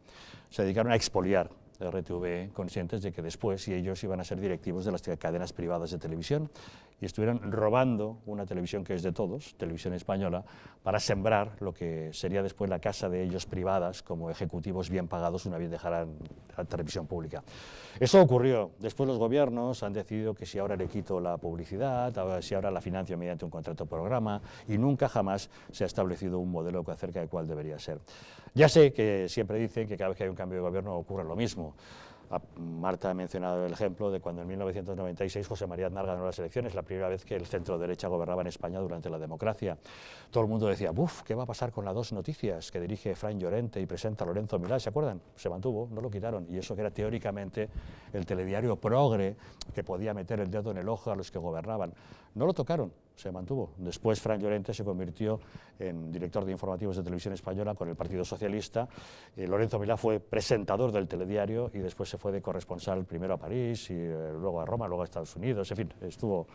se dedicaron a expoliar de RTV conscientes de que después ellos iban a ser directivos de las cadenas privadas de televisión y estuvieran robando una televisión que es de todos, televisión española, para sembrar lo que sería después la casa de ellos privadas como ejecutivos bien pagados una vez dejaran la televisión pública. Eso ocurrió. Después los gobiernos han decidido que si ahora le quito la publicidad, si ahora la financio mediante un contrato programa y nunca jamás se ha establecido un modelo acerca de cuál debería ser. Ya sé que siempre dicen que cada vez que hay un cambio de gobierno ocurre lo mismo. Ah, Marta ha mencionado el ejemplo de cuando en 1996 José María Aznar ganó las elecciones, la primera vez que el centro derecha gobernaba en España durante la democracia. Todo el mundo decía, buf, ¿qué va a pasar con las dos noticias que dirige Frank Llorente y presenta Lorenzo Milán? ¿Se acuerdan? Se mantuvo, no lo quitaron. Y eso que era teóricamente el telediario progre que podía meter el dedo en el ojo a los que gobernaban. No lo tocaron, se mantuvo. Después Frank Llorente se convirtió en director de informativos de Televisión Española con el Partido Socialista. Eh, Lorenzo Milá fue presentador del telediario y después se fue de corresponsal primero a París y eh, luego a Roma, luego a Estados Unidos. En fin, estuvo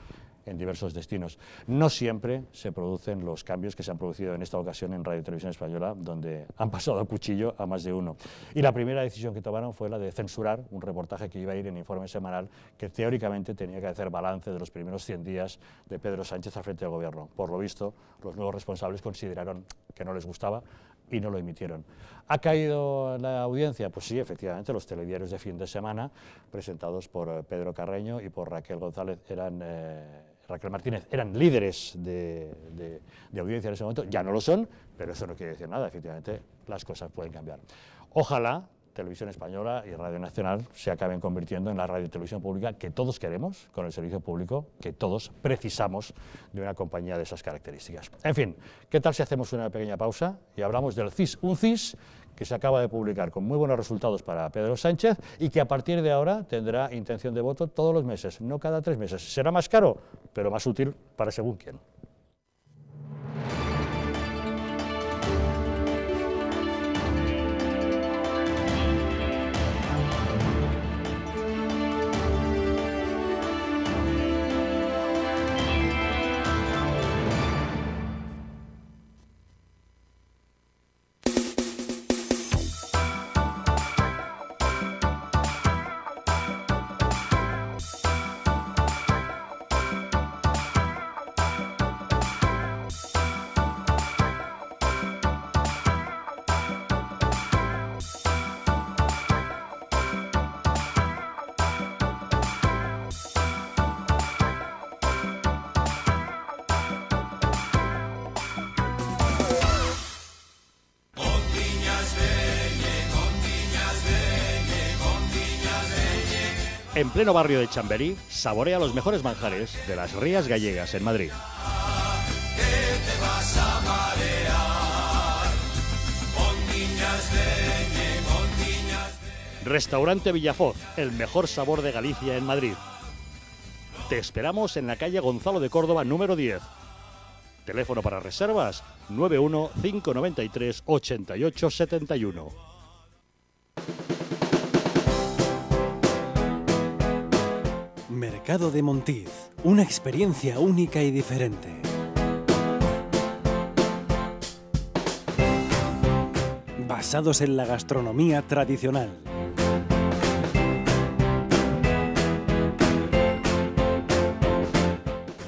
en diversos destinos. No siempre se producen los cambios que se han producido en esta ocasión en Radio Televisión Española, donde han pasado a cuchillo a más de uno. Y la primera decisión que tomaron fue la de censurar un reportaje que iba a ir en informe semanal, que teóricamente tenía que hacer balance de los primeros 100 días de Pedro Sánchez al frente del gobierno. Por lo visto, los nuevos responsables consideraron que no les gustaba y no lo emitieron. ¿Ha caído la audiencia? Pues sí, efectivamente, los telediarios de fin de semana, presentados por eh, Pedro Carreño y por Raquel González, eran... Eh, Raquel Martínez eran líderes de, audiencia en ese momento, ya no lo son, pero eso no quiere decir nada, efectivamente las cosas pueden cambiar. Ojalá Televisión Española y Radio Nacional se acaben convirtiendo en la radio y televisión pública que todos queremos, con el servicio público que todos precisamos de una compañía de esas características. En fin, ¿qué tal si hacemos una pequeña pausa y hablamos del CIS? Un CIS que se acaba de publicar con muy buenos resultados para Pedro Sánchez y que a partir de ahora tendrá intención de voto todos los meses, no cada tres meses. Será más caro, pero más útil para según quién. En pleno barrio de Chamberí, saborea los mejores manjares de las Rías Gallegas en Madrid. Restaurante Villafoz, el mejor sabor de Galicia en Madrid. Te esperamos en la calle Gonzalo de Córdoba número 10. Teléfono para reservas 91 593 88 Mercado de Montiz, una experiencia única y diferente. Basados en la gastronomía tradicional.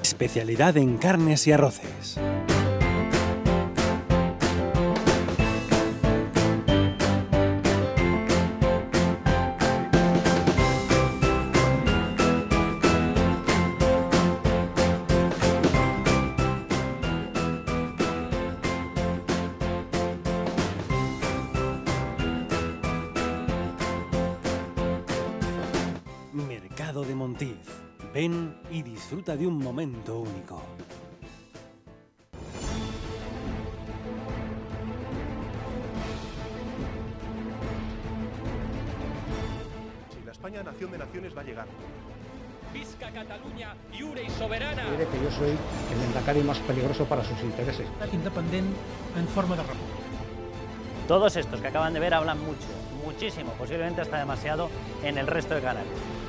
Especialidad en carnes y arroces. de un momento único. Si la España nación de naciones va a llegar. Visca Cataluña, lliure y soberana. que yo soy el endacari más peligroso para sus intereses. Independiente en forma de república. Todos estos que acaban de ver hablan mucho, muchísimo, posiblemente hasta demasiado en el resto de canales